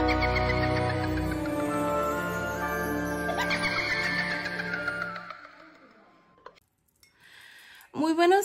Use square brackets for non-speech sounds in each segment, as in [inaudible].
Thank [laughs] you.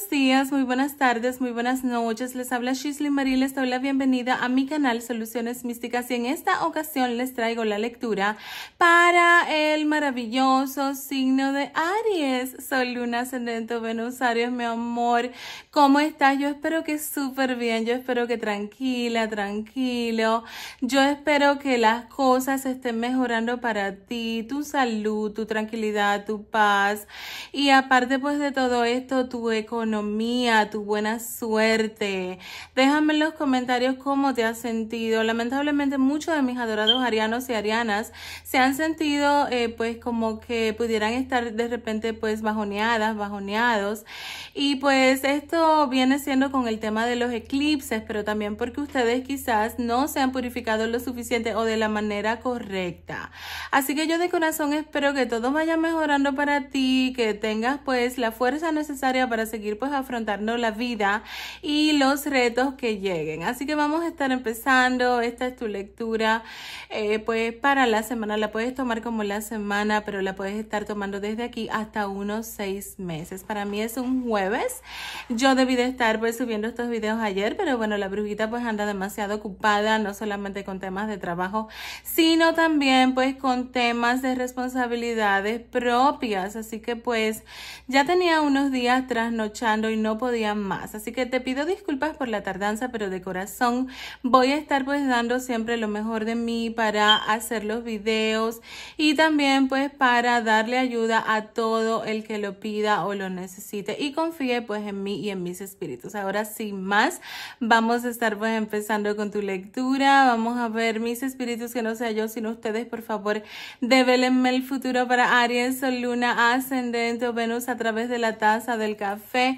buenos días, muy buenas tardes, muy buenas noches. Les habla Shisley Marie, les doy la bienvenida a mi canal Soluciones Místicas y en esta ocasión les traigo la lectura para el maravilloso signo de Aries. Soy Luna Ascendente Venus Aries, mi amor. ¿Cómo estás? Yo espero que súper bien, yo espero que tranquila, tranquilo. Yo espero que las cosas estén mejorando para ti, tu salud, tu tranquilidad, tu paz y aparte pues de todo esto, tu economía mía tu buena suerte. Déjame en los comentarios cómo te has sentido. Lamentablemente muchos de mis adorados arianos y arianas se han sentido eh, pues como que pudieran estar de repente pues bajoneadas, bajoneados. Y pues esto viene siendo con el tema de los eclipses, pero también porque ustedes quizás no se han purificado lo suficiente o de la manera correcta. Así que yo de corazón espero que todo vaya mejorando para ti, que tengas pues la fuerza necesaria para seguir pues, afrontarnos afrontando la vida y los retos que lleguen. Así que vamos a estar empezando. Esta es tu lectura, eh, pues para la semana. La puedes tomar como la semana, pero la puedes estar tomando desde aquí hasta unos seis meses. Para mí es un jueves. Yo debí de estar pues subiendo estos videos ayer, pero bueno, la brujita pues anda demasiado ocupada, no solamente con temas de trabajo, sino también pues con temas de responsabilidades propias. Así que pues ya tenía unos días trasnochados y no podía más. Así que te pido disculpas por la tardanza, pero de corazón voy a estar pues dando siempre lo mejor de mí para hacer los videos y también pues para darle ayuda a todo el que lo pida o lo necesite y confíe pues en mí y en mis espíritus. Ahora sin más, vamos a estar pues empezando con tu lectura. Vamos a ver mis espíritus que no sea yo sino ustedes, por favor, develenme el futuro para Aries, Sol, Luna, Ascendente o Venus a través de la taza del café.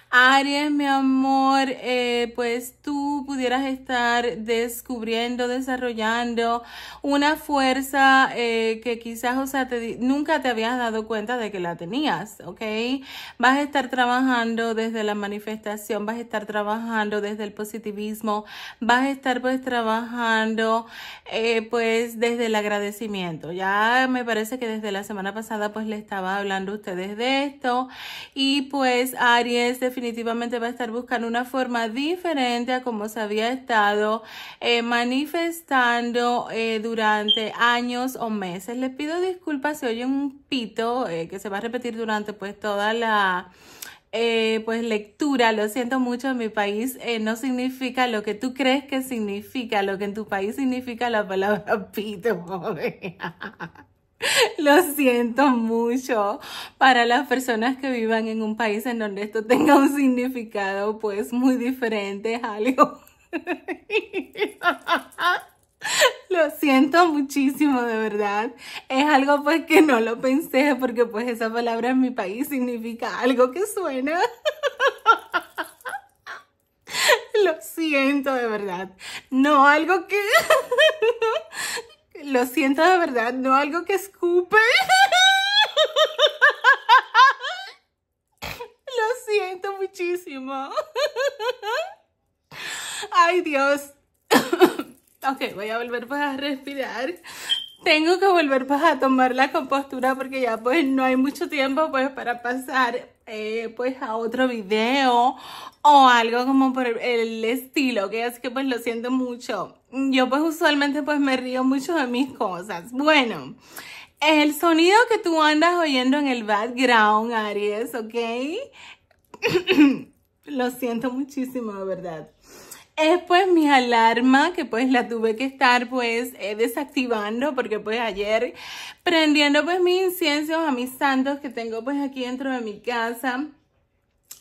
Aries, mi amor, eh, pues tú pudieras estar descubriendo, desarrollando una fuerza eh, que quizás, o sea, te, nunca te habías dado cuenta de que la tenías, ¿ok? Vas a estar trabajando desde la manifestación, vas a estar trabajando desde el positivismo, vas a estar pues trabajando eh, pues desde el agradecimiento. Ya me parece que desde la semana pasada pues le estaba hablando a ustedes de esto y pues Aries definitivamente definitivamente va a estar buscando una forma diferente a como se había estado eh, manifestando eh, durante años o meses. Les pido disculpas si oyen un pito eh, que se va a repetir durante pues toda la... pues lectura, lo siento mucho, en mi país no significa lo que tú crees que significa, lo que en tu país significa la palabra pito. [laughs] [laughs] Lo siento mucho para las personas que vivan en un país en donde esto tenga un significado pues muy diferente, algo. [laughs] Lo siento muchísimo, de verdad. Es algo pues que no lo pensé porque pues esa palabra en mi país significa algo que suena. [laughs] Lo siento, de verdad. No algo que... Lo siento de verdad, no algo que escupe. Lo siento muchísimo. Ay, Dios. Ok, voy a volver para pues respirar. Tengo que volver para pues a tomar la compostura porque ya pues no hay mucho tiempo pues para pasar eh, pues a otro video o algo como por el estilo, que Así que pues lo siento mucho. Yo pues usualmente pues me río mucho de mis cosas. Bueno, el sonido que tú andas oyendo en el background, Aries, ¿ok? [coughs] lo siento muchísimo, de verdad. Es pues mi alarma que pues la tuve que estar pues eh, desactivando porque pues ayer prendiendo pues mis inciensos a mis santos que tengo pues aquí dentro de mi casa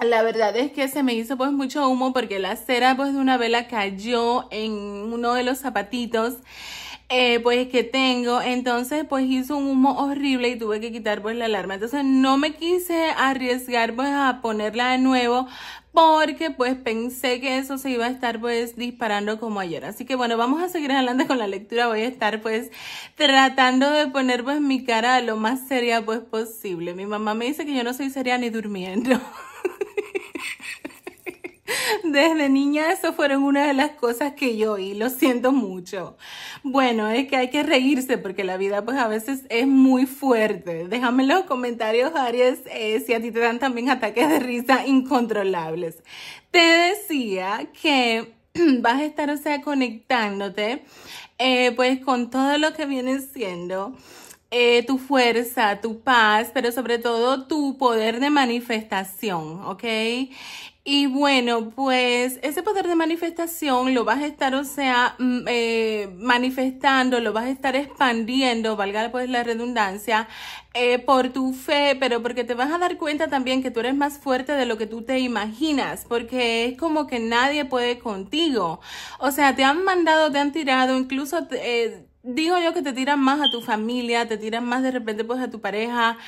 la verdad es que se me hizo pues mucho humo porque la cera pues de una vela cayó en uno de los zapatitos eh, pues que tengo entonces pues hizo un humo horrible y tuve que quitar pues la alarma entonces no me quise arriesgar pues a ponerla de nuevo porque pues pensé que eso se iba a estar pues disparando como ayer. Así que bueno, vamos a seguir adelante con la lectura. Voy a estar pues tratando de poner pues mi cara lo más seria pues posible. Mi mamá me dice que yo no soy seria ni durmiendo. [laughs] [laughs] Desde niña eso fueron una de las cosas que yo oí, lo siento mucho. Bueno, es que hay que reírse porque la vida pues a veces es muy fuerte. Déjame en los comentarios, Aries, eh, si a ti te dan también ataques de risa incontrolables. Te decía que [clears throat] vas a estar, o sea, conectándote eh, pues con todo lo que viene siendo eh, tu fuerza, tu paz, pero sobre todo tu poder de manifestación, ¿ok? Y bueno, pues ese poder de manifestación lo vas a estar, o sea, mm, eh, manifestando, lo vas a estar expandiendo, valga pues la redundancia, eh, por tu fe, pero porque te vas a dar cuenta también que tú eres más fuerte de lo que tú te imaginas, porque es como que nadie puede contigo. O sea, te han mandado, te han tirado, incluso... Te, digo yo que te tiran más a tu familia, te tiran más de repente pues a tu pareja,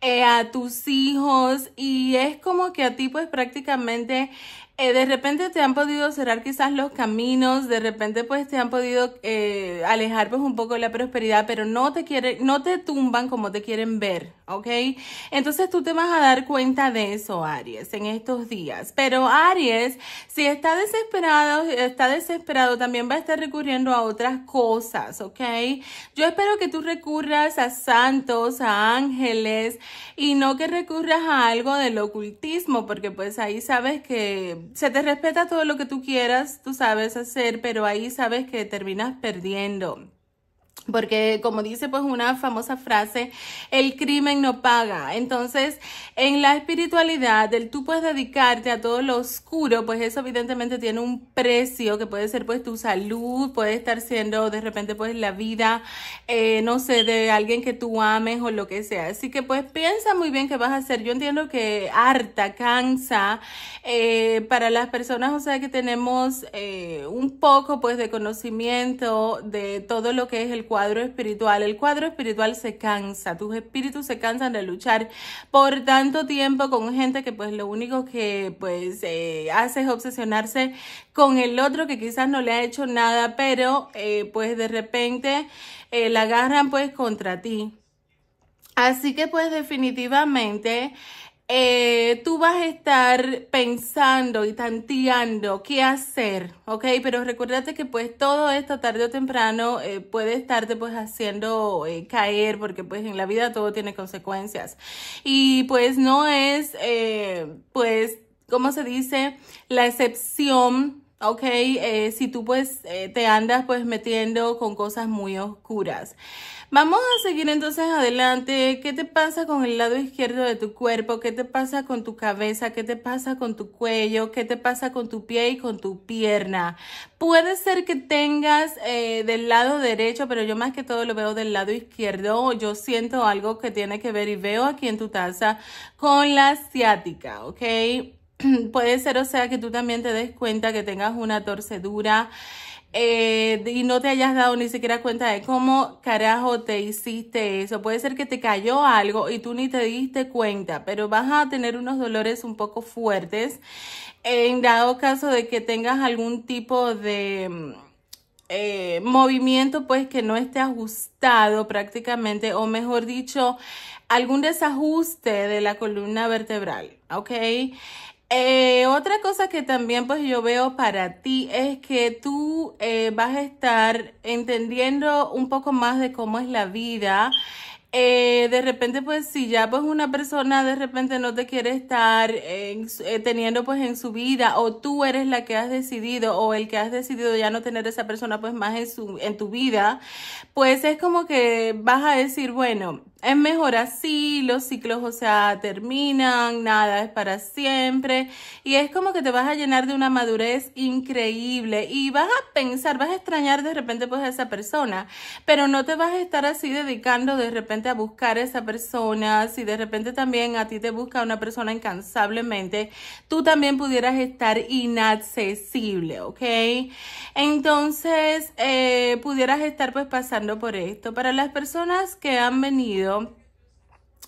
eh, a tus hijos y es como que a ti pues prácticamente eh, de repente te han podido cerrar quizás los caminos, de repente pues te han podido eh, alejar pues un poco de la prosperidad, pero no te quieren, no te tumban como te quieren ver, ¿ok? Entonces tú te vas a dar cuenta de eso, Aries, en estos días. Pero Aries, si está desesperado, está desesperado, también va a estar recurriendo a otras cosas, ¿ok? Yo espero que tú recurras a santos, a ángeles, y no que recurras a algo del ocultismo, porque pues ahí sabes que se te respeta todo lo que tú quieras, tú sabes hacer, pero ahí sabes que terminas perdiendo. Porque como dice pues una famosa frase, el crimen no paga. Entonces, en la espiritualidad, del tú puedes dedicarte a todo lo oscuro, pues eso evidentemente tiene un precio que puede ser pues tu salud, puede estar siendo de repente pues la vida, eh, no sé, de alguien que tú ames o lo que sea. Así que pues piensa muy bien qué vas a hacer. Yo entiendo que harta, cansa, eh, para las personas, o sea, que tenemos eh, un poco pues de conocimiento de todo lo que es el cuadro espiritual. El cuadro espiritual se cansa, tus espíritus se cansan de luchar por tanto tiempo con gente que pues lo único que pues eh, hace es obsesionarse con el otro que quizás no le ha hecho nada, pero eh, pues de repente eh, la agarran pues contra ti. Así que pues definitivamente... Eh, tú vas a estar pensando y tanteando qué hacer, ¿ok? Pero recuérdate que pues todo esto tarde o temprano eh, puede estarte pues haciendo eh, caer porque pues en la vida todo tiene consecuencias y pues no es pues, ¿cómo se dice? La excepción ¿ok? si tú pues te andas pues metiendo con cosas muy oscuras. Vamos a seguir entonces adelante. ¿Qué te pasa con el lado izquierdo de tu cuerpo? ¿Qué te pasa con tu cabeza? ¿Qué te pasa con tu cuello? ¿Qué te pasa con tu pie y con tu pierna? Puede ser que tengas eh, del lado derecho, pero yo más que todo lo veo del lado izquierdo. Yo siento algo que tiene que ver y veo aquí en tu taza con la ciática, ¿ok? [clears throat] Puede ser, o sea, que tú también te des cuenta que tengas una torcedura. Eh, y no te hayas dado ni siquiera cuenta de cómo carajo te hiciste eso. Puede ser que te cayó algo y tú ni te diste cuenta, pero vas a tener unos dolores un poco fuertes en dado caso de que tengas algún tipo de... Mm, eh, movimiento pues que no esté ajustado prácticamente o mejor dicho algún desajuste de la columna vertebral ok eh, otra cosa que también pues yo veo para ti es que tú eh, vas a estar entendiendo un poco más de cómo es la vida. Eh, de repente pues si ya pues una persona de repente no te quiere estar teniendo pues en su vida o tú eres la que has decidido o el que has decidido ya no tener esa persona pues más en, en tu vida, pues es como que vas a decir, bueno, es mejor así, los ciclos, o sea, terminan, nada es para siempre y es como que te vas a llenar de una madurez increíble y vas a pensar, vas a extrañar de repente pues a esa persona, pero no te vas a estar así dedicando de repente a buscar a esa persona, si de repente también a ti te busca una persona incansablemente, tú también pudieras estar inaccesible, ¿ok? Entonces, eh, pudieras estar pues pasando por esto. Para las personas que han venido,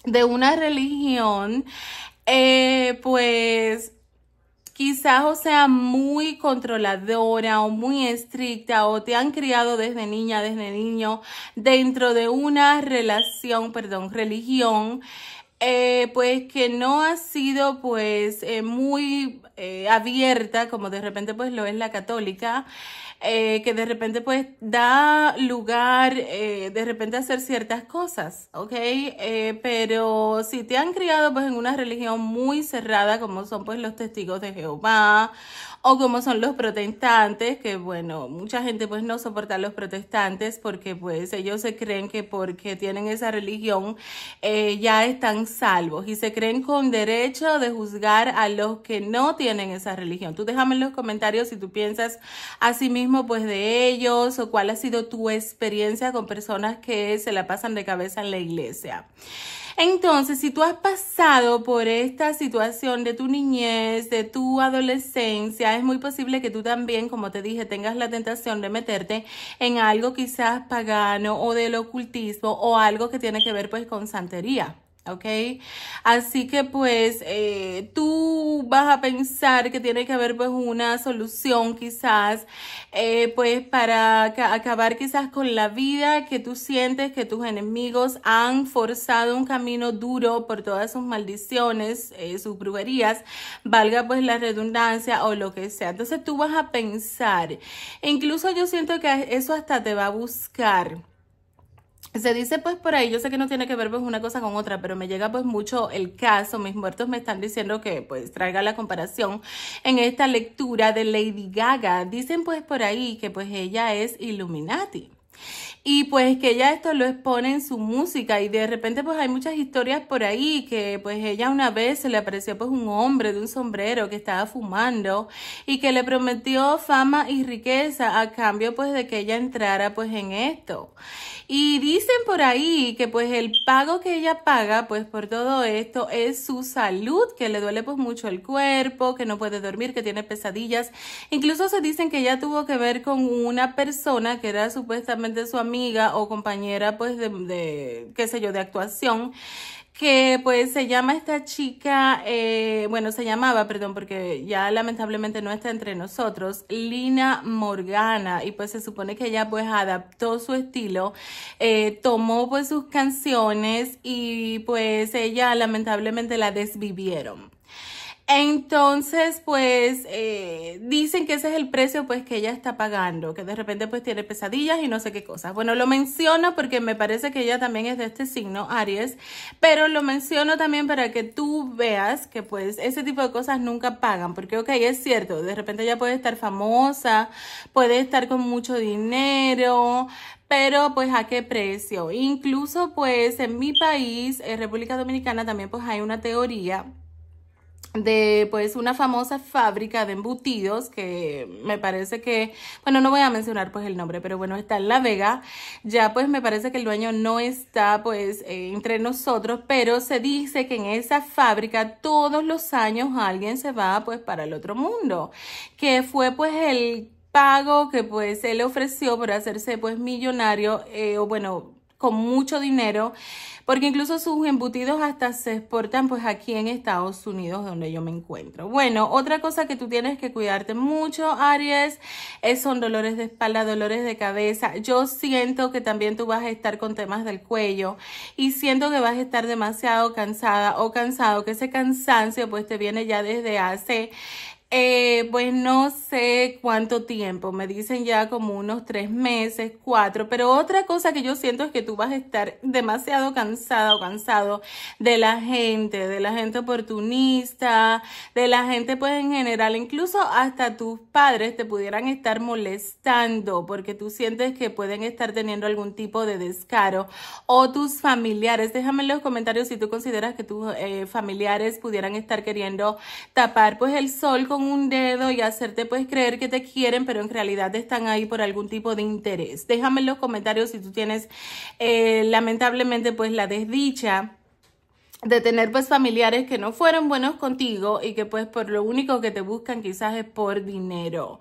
de una religión, eh, pues quizás o sea muy controladora o muy estricta o te han criado desde niña, desde niño, dentro de una relación, perdón, religión, eh, pues que no ha sido pues eh, muy abierta como de repente pues lo es la católica. Eh, que de repente pues da lugar eh, de repente a hacer ciertas cosas, ¿ok? Eh, pero si te han criado pues en una religión muy cerrada como son pues los testigos de Jehová o como son los protestantes, que bueno, mucha gente pues no soporta a los protestantes porque pues ellos se creen que porque tienen esa religión ya están salvos y se creen con derecho de juzgar a los que no tienen esa religión. Tú déjame en los comentarios si tú piensas a sí mismo pues de ellos o cuál ha sido tu experiencia con personas que se la pasan de cabeza en la iglesia. Entonces, si tú has pasado por esta situación de tu niñez, de tu adolescencia, es muy posible que tú también, como te dije, tengas la tentación de meterte en algo quizás pagano o del ocultismo o algo que tiene que ver pues con santería. ¿ok? Así que pues eh, tú vas a pensar que tiene que haber pues una solución quizás, eh, pues para acabar quizás con la vida que tú sientes que tus enemigos han forzado un camino duro por todas sus maldiciones, eh, sus brujerías, valga pues la redundancia o lo que sea. Entonces tú vas a pensar, incluso yo siento que eso hasta te va a buscar. Se dice pues por ahí, yo sé que no tiene que ver pues una cosa con otra, pero me llega pues mucho el caso, mis muertos me están diciendo que pues traiga la comparación en esta lectura de Lady Gaga. Dicen pues por ahí que pues ella es Illuminati. Y pues que ella esto lo expone en su música y de repente pues hay muchas historias por ahí que pues ella una vez se le apareció pues un hombre de un sombrero que estaba fumando y que le prometió fama y riqueza a cambio pues de que ella entrara pues en esto. Y dicen por ahí que pues el pago que ella paga pues por todo esto es su salud, que le duele pues mucho el cuerpo, que no puede dormir, que tiene pesadillas. Incluso se dicen que ella tuvo que ver con una persona que era supuestamente su amiga o compañera pues de, de qué sé yo, de actuación que pues se llama esta chica, eh, bueno, se llamaba, perdón, porque ya lamentablemente no está entre nosotros, Lina Morgana, y pues se supone que ella pues adaptó su estilo, eh, tomó pues sus canciones y pues ella lamentablemente la desvivieron. Entonces, pues eh, dicen que ese es el precio pues que ella está pagando, que de repente pues tiene pesadillas y no sé qué cosas. Bueno, lo menciono porque me parece que ella también es de este signo, Aries, pero lo menciono también para que tú veas que pues ese tipo de cosas nunca pagan, porque ok, es cierto, de repente ella puede estar famosa, puede estar con mucho dinero, pero pues a qué precio. Incluso pues en mi país, en República Dominicana, también pues hay una teoría de pues una famosa fábrica de embutidos que me parece que, bueno, no voy a mencionar pues el nombre, pero bueno, está en La Vega. Ya pues me parece que el dueño no está pues eh, entre nosotros, pero se dice que en esa fábrica todos los años alguien se va pues para el otro mundo, que fue pues el pago que pues él ofreció por hacerse pues millonario eh, o bueno con mucho dinero, porque incluso sus embutidos hasta se exportan pues aquí en Estados Unidos, donde yo me encuentro. Bueno, otra cosa que tú tienes que cuidarte mucho, Aries, son dolores de espalda, dolores de cabeza. Yo siento que también tú vas a estar con temas del cuello y siento que vas a estar demasiado cansada o cansado, que ese cansancio pues te viene ya desde hace eh, pues no sé cuánto tiempo, me dicen ya como unos tres meses, cuatro, pero otra cosa que yo siento es que tú vas a estar demasiado cansada o cansado de la gente, de la gente oportunista, de la gente pues en general, incluso hasta tus padres te pudieran estar molestando porque tú sientes que pueden estar teniendo algún tipo de descaro o tus familiares, déjame en los comentarios si tú consideras que tus eh, familiares pudieran estar queriendo tapar pues el sol con un dedo y hacerte pues creer que te quieren, pero en realidad están ahí por algún tipo de interés. Déjame en los comentarios si tú tienes eh, lamentablemente pues la desdicha de tener pues familiares que no fueron buenos contigo y que pues por lo único que te buscan quizás es por dinero.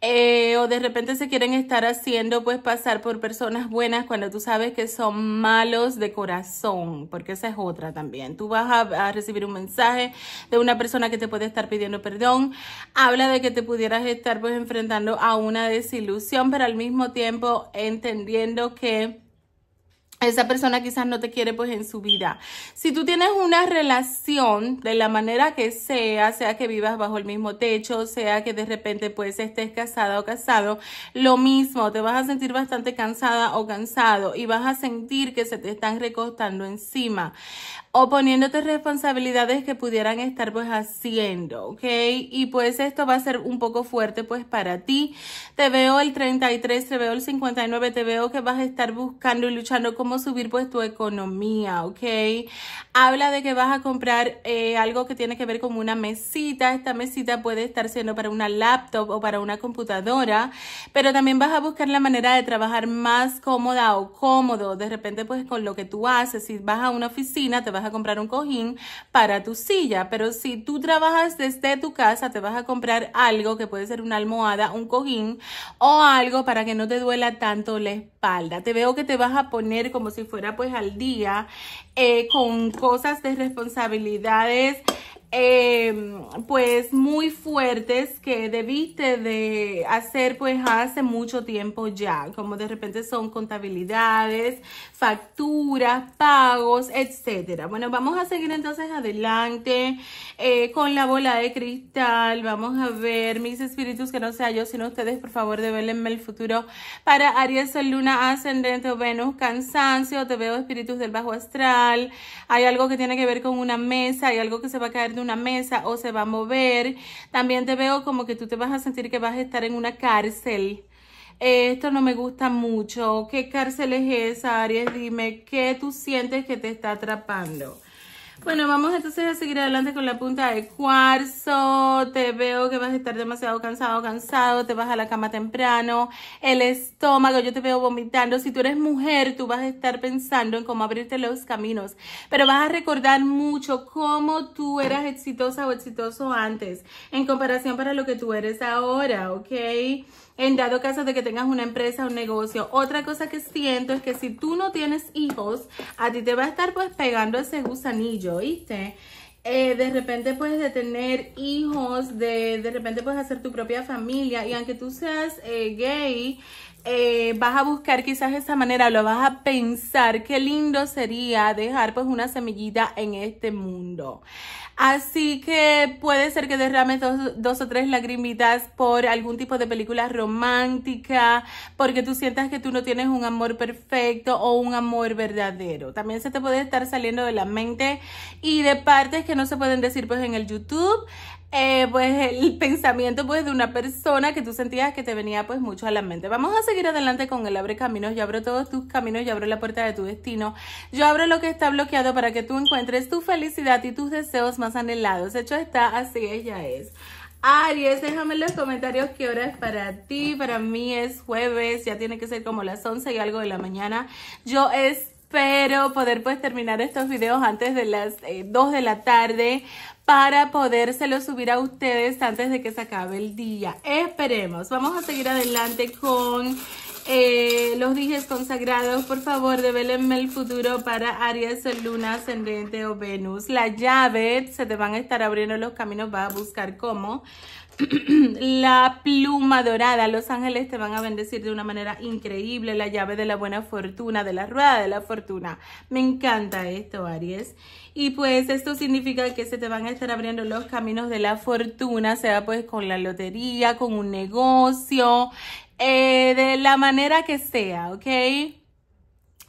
Eh, o de repente se quieren estar haciendo pues pasar por personas buenas cuando tú sabes que son malos de corazón, porque esa es otra también. Tú vas a, a recibir un mensaje de una persona que te puede estar pidiendo perdón, habla de que te pudieras estar pues enfrentando a una desilusión, pero al mismo tiempo entendiendo que esa persona quizás no te quiere pues en su vida. Si tú tienes una relación de la manera que sea, sea que vivas bajo el mismo techo, sea que de repente pues estés casada o casado, lo mismo, te vas a sentir bastante cansada o cansado y vas a sentir que se te están recostando encima o poniéndote responsabilidades que pudieran estar pues haciendo, ¿ok? Y pues esto va a ser un poco fuerte pues para ti. Te veo el 33, te veo el 59, te veo que vas a estar buscando y luchando cómo subir pues tu economía, ¿ok? Habla de que vas a comprar eh, algo que tiene que ver con una mesita. Esta mesita puede estar siendo para una laptop o para una computadora, pero también vas a buscar la manera de trabajar más cómoda o cómodo. De repente pues con lo que tú haces, si vas a una oficina, te vas a comprar un cojín para tu silla, pero si tú trabajas desde tu casa, te vas a comprar algo que puede ser una almohada, un cojín o algo para que no te duela tanto la espalda. Te veo que te vas a poner como si fuera pues al día eh, con cosas de responsabilidades Em, pues muy fuertes que debiste de hacer pues hace mucho tiempo ya, como de repente son contabilidades, facturas, pagos, etcétera. Bueno, vamos a seguir entonces adelante eh, con la bola de cristal. Vamos a ver mis espíritus que no sea yo, sino ustedes, por favor, develenme el futuro para Aries, Luna, Ascendente o Venus, Cansancio, te veo espíritus del bajo astral. Hay algo que tiene que ver con una mesa, hay algo que se va a caer de una mesa o se va a mover. También te veo como que tú te vas a sentir que vas a estar en una cárcel. Eh, esto no me gusta mucho. ¿Qué cárcel es esa, Aries? Dime, ¿qué tú sientes que te está atrapando? Bueno, vamos entonces a seguir adelante con la punta de cuarzo. Te veo que vas a estar demasiado cansado, cansado. Te vas a la cama temprano. El estómago, yo te veo vomitando. Si tú eres mujer, tú vas a estar pensando en cómo abrirte los caminos. Pero vas a recordar mucho cómo tú eras exitosa o exitoso antes en comparación para lo que tú eres ahora, ¿ok? en dado caso de que tengas una empresa, un negocio. Otra cosa que siento es que si tú no tienes hijos, a ti te va a estar pues pegando ese gusanillo, ¿viste? Eh, de repente puedes de tener hijos, de, repente puedes hacer tu propia familia y aunque tú seas eh, gay, eh, vas a buscar quizás esa manera, lo vas a pensar, qué lindo sería dejar pues una semillita en este mundo. Así que puede ser que derrames dos, o tres lagrimitas por algún tipo de película romántica, porque tú sientas que tú no tienes un amor perfecto o un amor verdadero. También se te puede estar saliendo de la mente y de partes que no se pueden decir pues en el YouTube. Eh, pues el pensamiento pues de una persona que tú sentías que te venía pues mucho a la mente. Vamos a seguir adelante con el abre caminos, yo abro todos tus caminos, yo abro la puerta de tu destino, yo abro lo que está bloqueado para que tú encuentres tu felicidad y tus deseos más anhelados. Hecho está, así ella es. Aries, déjame en los comentarios qué hora es para ti. Para mí es jueves, ya tiene que ser como las 11 y algo de la mañana. Yo es Espero poder pues terminar estos videos antes de las 2 eh, de la tarde para podérselo subir a ustedes antes de que se acabe el día. Esperemos. Vamos a seguir adelante con eh, los dijes consagrados. Por favor, develenme el futuro para Aries, Luna, Ascendente o Venus. La llave se te van a estar abriendo los caminos. Va a buscar cómo [clears throat] la pluma dorada. Los ángeles te van a bendecir de una manera increíble. La llave de la buena fortuna, de la rueda de la fortuna. Me encanta esto, Aries. Y pues esto significa que se te van a estar abriendo los caminos de la fortuna, sea pues con la lotería, con un negocio, eh, de la manera que sea, ¿ok?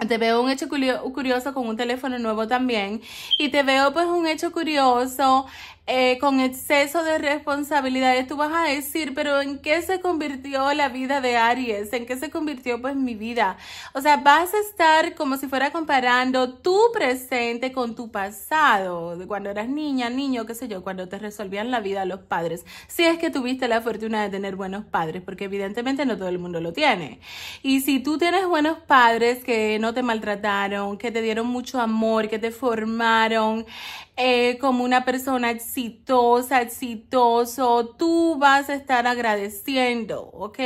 Te veo un hecho curioso con un teléfono nuevo también. Y te veo pues un hecho curioso eh, con exceso de responsabilidades, tú vas a decir, pero ¿en qué se convirtió la vida de Aries? ¿En qué se convirtió pues mi vida? O sea, vas a estar como si fuera comparando tu presente con tu pasado, de cuando eras niña, niño, qué sé yo, cuando te resolvían la vida los padres. Si es que tuviste la fortuna de tener buenos padres, porque evidentemente no todo el mundo lo tiene. Y si tú tienes buenos padres que no te maltrataron, que te dieron mucho amor, que te formaron, eh, como una persona exitosa, exitoso, tú vas a estar agradeciendo, ¿ok?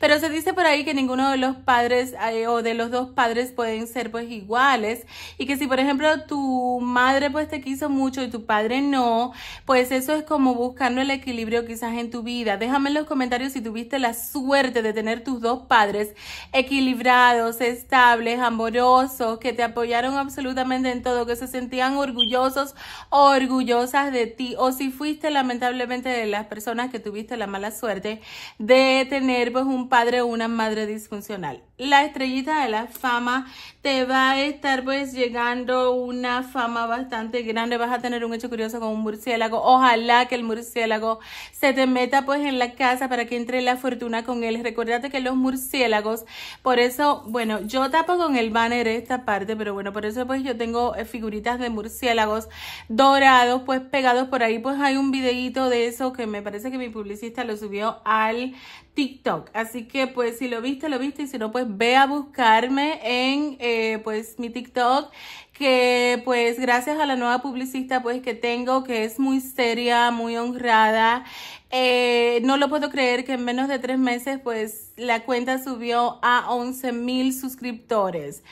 Pero se dice por ahí que ninguno de los padres eh, o de los dos padres pueden ser pues iguales y que si por ejemplo tu madre pues te quiso mucho y tu padre no, pues eso es como buscando el equilibrio quizás en tu vida. Déjame en los comentarios si tuviste la suerte de tener tus dos padres equilibrados, estables, amorosos, que te apoyaron absolutamente en todo, que se sentían orgullosos orgullosas de ti o si fuiste lamentablemente de las personas que tuviste la mala suerte de tener pues un padre o una madre disfuncional. La estrellita de la fama te va a estar pues llegando una fama bastante grande, vas a tener un hecho curioso con un murciélago, ojalá que el murciélago se te meta pues en la casa para que entre la fortuna con él. Recuérdate que los murciélagos, por eso, bueno, yo tapo con el banner esta parte, pero bueno, por eso pues yo tengo eh, figuritas de murciélagos dorados, pues pegados por ahí, pues hay un videíto de eso que me parece que mi publicista lo subió al TikTok. Así que pues si lo viste, lo viste y si no, pues ve a buscarme en eh, pues mi TikTok que pues gracias a la nueva publicista pues que tengo, que es muy seria, muy honrada, eh, no lo puedo creer que en menos de tres meses pues la cuenta subió a 11 mil suscriptores.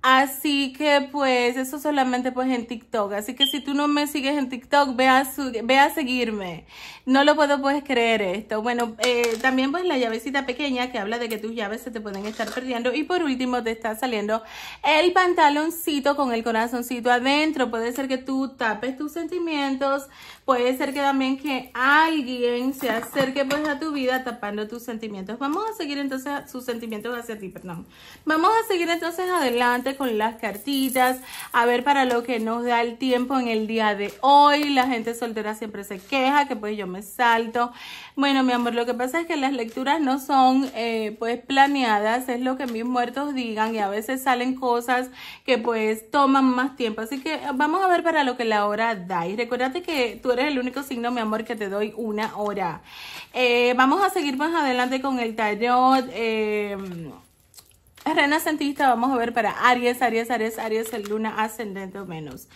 Así que pues eso solamente pues en TikTok. Así que si tú no me sigues en TikTok, ve a, seguirme. No lo puedo pues creer esto. Bueno, eh, también pues la llavecita pequeña que habla de que tus llaves se te pueden estar perdiendo. Y por último te está saliendo el pantaloncito con el corazoncito adentro. Puede ser que tú tapes tus sentimientos, puede ser que también que alguien se acerque pues a tu vida tapando tus sentimientos. Vamos a seguir entonces sus sentimientos hacia ti, perdón. Vamos a seguir entonces adelante con las cartillas. a ver para lo que nos da el tiempo en el día de hoy. La gente soltera siempre se queja, que pues yo me salto. Bueno, mi amor, lo que pasa es que las lecturas no son eh, pues planeadas, es lo que mis muertos digan y a veces salen cosas que pues toman más tiempo. Así que vamos a ver para lo que la hora da. Y recuérdate que tú es el único signo, mi amor, que te doy una hora. Eh, vamos a seguir más adelante con el tarot. Eh, renacentista, vamos a ver para Aries, Aries, Aries, Aries, el luna ascendente o menos.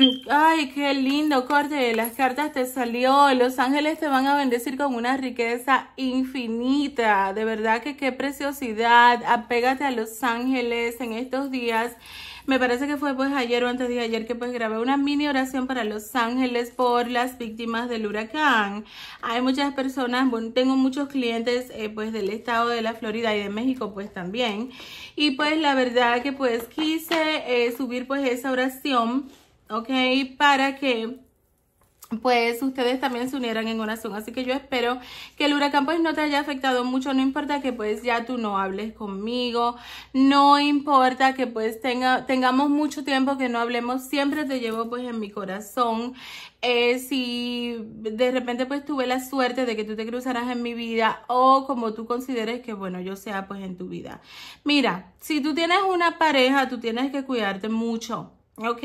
[clears throat] Ay, qué lindo corte las cartas te salió. Los ángeles te van a bendecir con una riqueza infinita. De verdad que qué preciosidad. Apégate a los ángeles en estos días me parece que fue pues ayer o antes de ayer que pues grabé una mini oración para Los Ángeles por las víctimas del huracán. Hay muchas personas, bueno, tengo muchos clientes eh, pues del estado de la Florida y de México pues también. Y pues la verdad que pues quise eh, subir pues esa oración, ok, para que pues ustedes también se unieran en oración. Así que yo espero que el huracán pues no te haya afectado mucho, no importa que pues ya tú no hables conmigo, no importa que pues tenga, tengamos mucho tiempo que no hablemos, siempre te llevo pues en mi corazón. Eh, si de repente pues tuve la suerte de que tú te cruzaras en mi vida o como tú consideres que bueno yo sea pues en tu vida. Mira, si tú tienes una pareja, tú tienes que cuidarte mucho. ¿ok?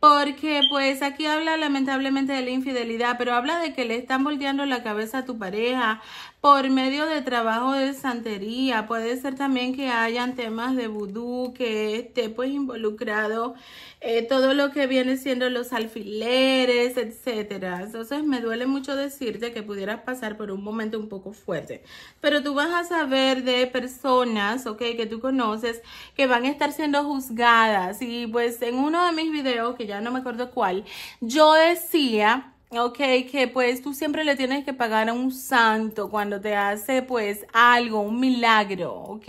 Porque pues aquí habla lamentablemente de la infidelidad, pero habla de que le están volteando la cabeza a tu pareja por medio de trabajo de santería. Puede ser también que hayan temas de vudú, que esté pues involucrado eh, todo lo que viene siendo los alfileres, etcétera. Entonces me duele mucho decirte que pudieras pasar por un momento un poco fuerte. Pero tú vas a saber de personas, ok, que tú conoces, que van a estar siendo juzgadas. Y pues en uno de mis videos que ya no me acuerdo cuál, yo decía Ok, que pues tú siempre le tienes que pagar a un santo cuando te hace pues algo, un milagro, ok.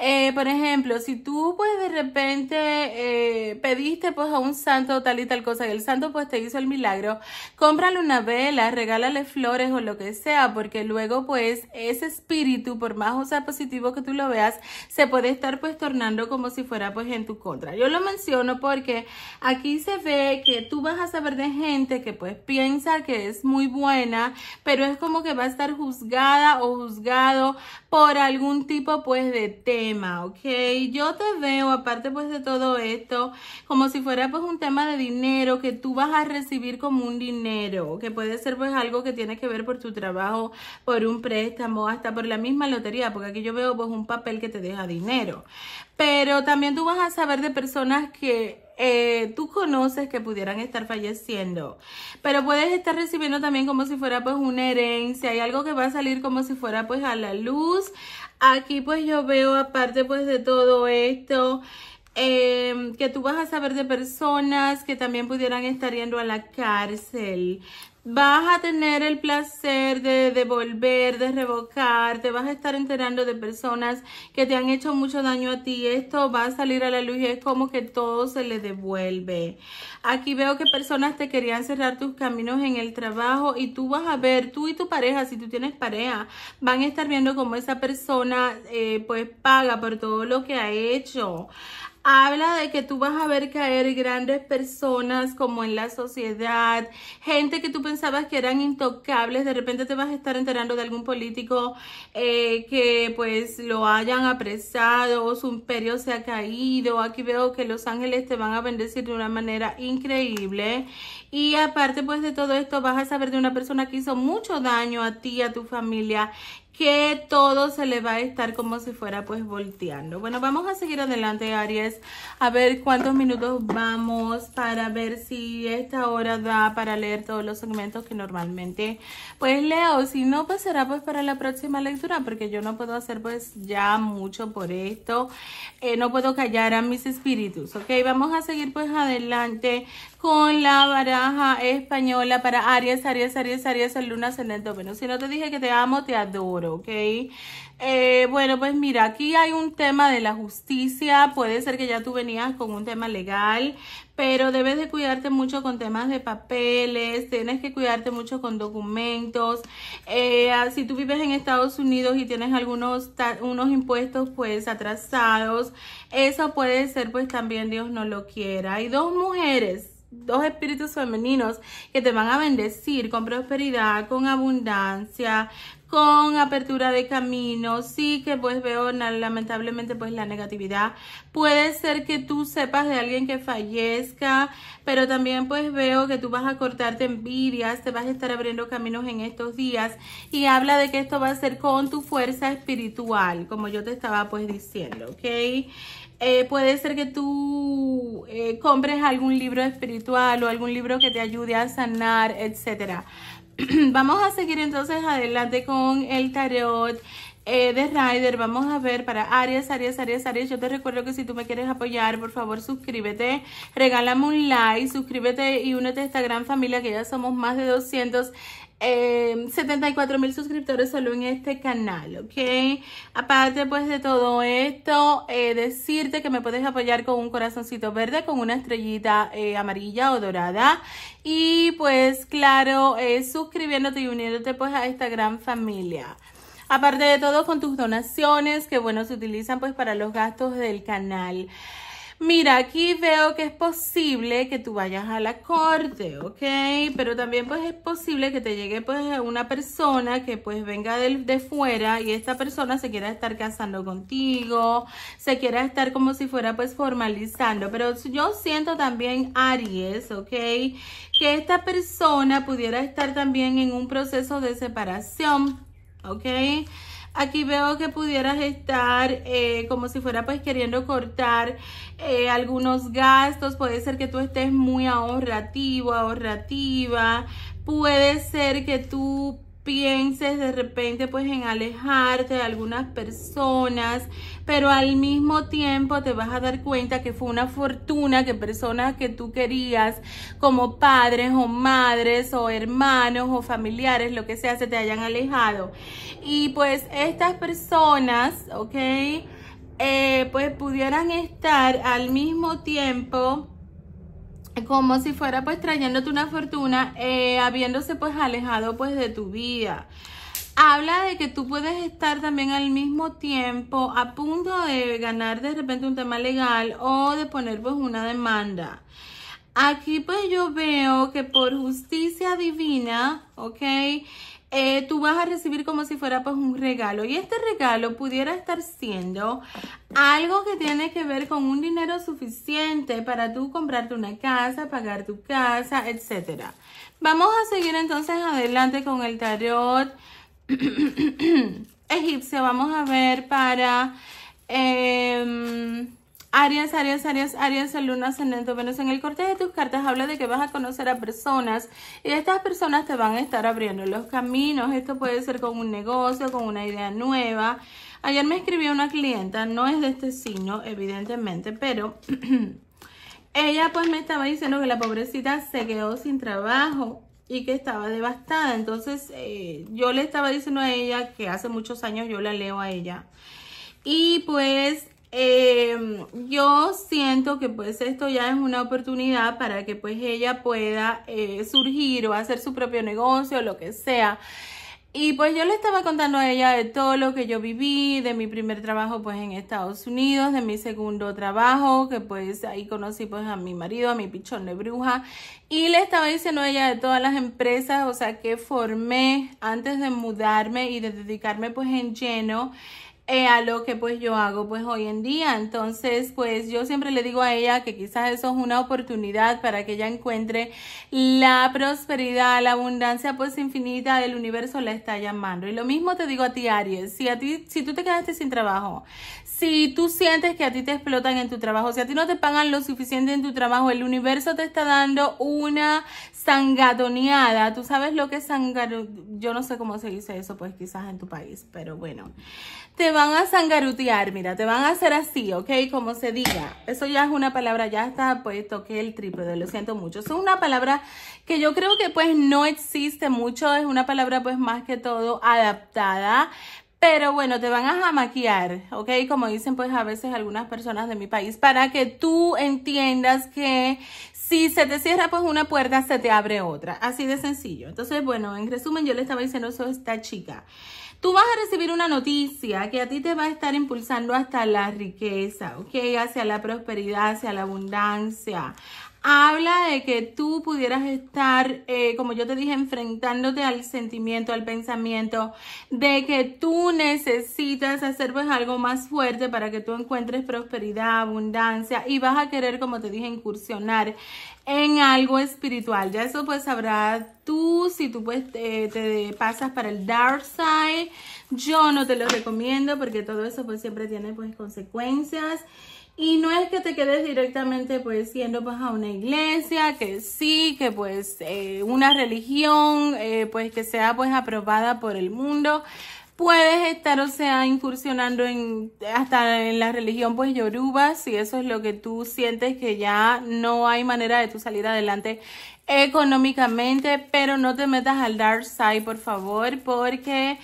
Eh, por ejemplo, si tú pues de repente eh, pediste pues a un santo tal y tal cosa y el santo pues te hizo el milagro, cómprale una vela, regálale flores o lo que sea, porque luego pues ese espíritu, por más o sea positivo que tú lo veas, se puede estar pues tornando como si fuera pues en tu contra. Yo lo menciono porque aquí se ve que tú vas a saber de gente que pues piensa que es muy buena, pero es como que va a estar juzgada o juzgado por algún tipo pues de tema, ¿ok? Yo te veo, aparte pues de todo esto, como si fuera pues un tema de dinero que tú vas a recibir como un dinero, que puede ser pues algo que tiene que ver por tu trabajo, por un préstamo, hasta por la misma lotería, porque aquí yo veo pues un papel que te deja dinero. Pero también tú vas a saber de personas que eh, tú conoces que pudieran estar falleciendo. Pero puedes estar recibiendo también como si fuera pues una herencia. Hay algo que va a salir como si fuera pues a la luz. Aquí pues yo veo aparte pues de todo esto. Eh, que tú vas a saber de personas que también pudieran estar yendo a la cárcel, vas a tener el placer de devolver, de revocar, te vas a estar enterando de personas que te han hecho mucho daño a ti. Esto va a salir a la luz y es como que todo se le devuelve. Aquí veo que personas te querían cerrar tus caminos en el trabajo y tú vas a ver, tú y tu pareja, si tú tienes pareja, van a estar viendo cómo esa persona eh, pues paga por todo lo que ha hecho habla de que tú vas a ver caer grandes personas como en la sociedad, gente que tú pensabas que eran intocables, de repente te vas a estar enterando de algún político eh, que pues lo hayan apresado o su imperio se ha caído. Aquí veo que los ángeles te van a bendecir de una manera increíble. Y aparte pues de todo esto vas a saber de una persona que hizo mucho daño a ti, a tu familia que todo se le va a estar como si fuera pues volteando. Bueno, vamos a seguir adelante Aries, a ver cuántos minutos vamos para ver si esta hora da para leer todos los segmentos que normalmente pues leo. Si no, pues será pues para la próxima lectura porque yo no puedo hacer pues ya mucho por esto. Eh, no puedo callar a mis espíritus, ¿ok? Vamos a seguir pues adelante con la baraja española para Aries, Aries, Aries, Aries, el luna el bueno Si no te dije que te amo, te adoro, ¿ok? Eh, bueno, pues mira, aquí hay un tema de la justicia. Puede ser que ya tú venías con un tema legal, pero debes de cuidarte mucho con temas de papeles, tienes que cuidarte mucho con documentos. Eh, ah, si tú vives en Estados Unidos y tienes algunos unos impuestos pues atrasados, eso puede ser pues también Dios no lo quiera. Hay dos mujeres dos espíritus femeninos que te van a bendecir con prosperidad, con abundancia, con apertura de camino. Sí que pues veo lamentablemente pues la negatividad. Puede ser que tú sepas de alguien que fallezca, pero también pues veo que tú vas a cortarte envidias, te vas a estar abriendo caminos en estos días y habla de que esto va a ser con tu fuerza espiritual, como yo te estaba pues diciendo, ¿ok? Eh, puede ser que tú eh, compres algún libro espiritual o algún libro que te ayude a sanar, etc. [clears throat] Vamos a seguir entonces adelante con el tarot. Eh, de Ryder, vamos a ver para Aries, Aries, Aries, Aries. Yo te recuerdo que si tú me quieres apoyar, por favor, suscríbete, regálame un like, suscríbete y únete a esta gran familia que ya somos más de 200 eh, em, 74 mil suscriptores solo en este canal, ¿ok? Aparte pues de todo esto, eh, decirte que me puedes apoyar con un corazoncito verde, con una estrellita eh, amarilla o dorada y pues claro, eh, suscribiéndote y uniéndote pues a esta gran familia. Aparte de todo, con tus donaciones, que bueno, se utilizan pues para los gastos del canal mira, aquí veo que es posible que tú vayas a la corte, ¿ok? Pero también pues es posible que te llegue pues una persona que pues venga de, de fuera y esta persona se quiera estar casando contigo, se quiera estar como si fuera pues formalizando. Pero yo siento también Aries, ¿ok? Que esta persona pudiera estar también en un proceso de separación, ¿ok? Aquí veo que pudieras estar eh, como si fuera pues queriendo cortar eh, algunos gastos. Puede ser que tú estés muy ahorrativo, ahorrativa. Puede ser que tú pienses de repente pues en alejarte de algunas personas, pero al mismo tiempo te vas a dar cuenta que fue una fortuna que personas que tú querías como padres o madres o hermanos o familiares, lo que sea, se te hayan alejado. Y pues estas personas, ¿ok? Eh, pues pudieran estar al mismo tiempo como si fuera pues trayéndote una fortuna, eh, habiéndose pues alejado pues de tu vida. Habla de que tú puedes estar también al mismo tiempo a punto de ganar de repente un tema legal o de poner pues una demanda. Aquí pues yo veo que por justicia divina, ¿ok? Eh, tú vas a recibir como si fuera pues un regalo. Y este regalo pudiera estar siendo algo que tiene que ver con un dinero suficiente para tú comprarte una casa, pagar tu casa, etc. Vamos a seguir entonces adelante con el tarot [clears throat] egipcio. Vamos a ver para... Em, Arias, Arias, Arias, Arias, el luna ascendente Venus en el corte de tus cartas habla de que vas a conocer a personas y estas personas te van a estar abriendo los caminos. Esto puede ser con un negocio, con una idea nueva. Ayer me escribió una clienta, no es de este signo, evidentemente, pero [clears throat] ella pues me estaba diciendo que la pobrecita se quedó sin trabajo y que estaba devastada. Entonces eh, yo le estaba diciendo a ella que hace muchos años yo la leo a ella. Y pues Em, yo siento que pues esto ya es una oportunidad para que pues ella pueda eh, surgir o hacer su propio negocio, o lo que sea. Y pues yo le estaba contando a ella de todo lo que yo viví, de mi primer trabajo pues en Estados Unidos, de mi segundo trabajo, que pues ahí conocí pues a mi marido, a mi pichón de bruja. Y le estaba diciendo a ella de todas las empresas, o sea, que formé antes de mudarme y de dedicarme pues en lleno eh, a lo que pues yo hago pues hoy en día. Entonces pues yo siempre le digo a ella que quizás eso es una oportunidad para que ella encuentre la prosperidad, la abundancia pues infinita del universo la está llamando. Y lo mismo te digo a ti Aries, si a ti, si tú te quedaste sin trabajo, si tú sientes que a ti te explotan en tu trabajo, si a ti no te pagan lo suficiente en tu trabajo, el universo te está dando una sangadoneada. ¿Tú sabes lo que es sangatoneada. Yo no sé cómo se dice eso, pues quizás en tu país, pero bueno te van a sangarutear, mira, te van a hacer así, ¿ok? Como se diga. Eso ya es una palabra, ya está, pues toqué el trípode, lo siento mucho. Es una palabra que yo creo que pues no existe mucho, es una palabra pues más que todo adaptada. Pero bueno, te van a jamaquear, ¿ok? Como dicen pues a veces algunas personas de mi país, para que tú entiendas que si se te cierra pues una puerta, se te abre otra. Así de sencillo. Entonces, bueno, en resumen, yo le estaba diciendo eso a esta chica. Tú vas a recibir una noticia que a ti te va a estar impulsando hasta la riqueza, ¿ok? Hacia la prosperidad, hacia la abundancia, habla de que tú pudieras estar, eh, como yo te dije, enfrentándote al sentimiento, al pensamiento, de que tú necesitas hacer pues algo más fuerte para que tú encuentres prosperidad, abundancia y vas a querer, como te dije, incursionar en algo espiritual. Ya eso pues sabrás tú si tú pues te, pasas para el dark side. Yo no te lo recomiendo porque todo eso pues siempre tiene pues consecuencias. Y no es que te quedes directamente pues yendo pues a una iglesia, que sí, que pues eh, una religión eh, pues que sea pues aprobada por el mundo puedes estar, o sea, incursionando en, hasta en la religión, pues yoruba, si eso es lo que tú sientes que ya no hay manera de tú salir adelante económicamente, pero no te metas al dark side, por favor, porque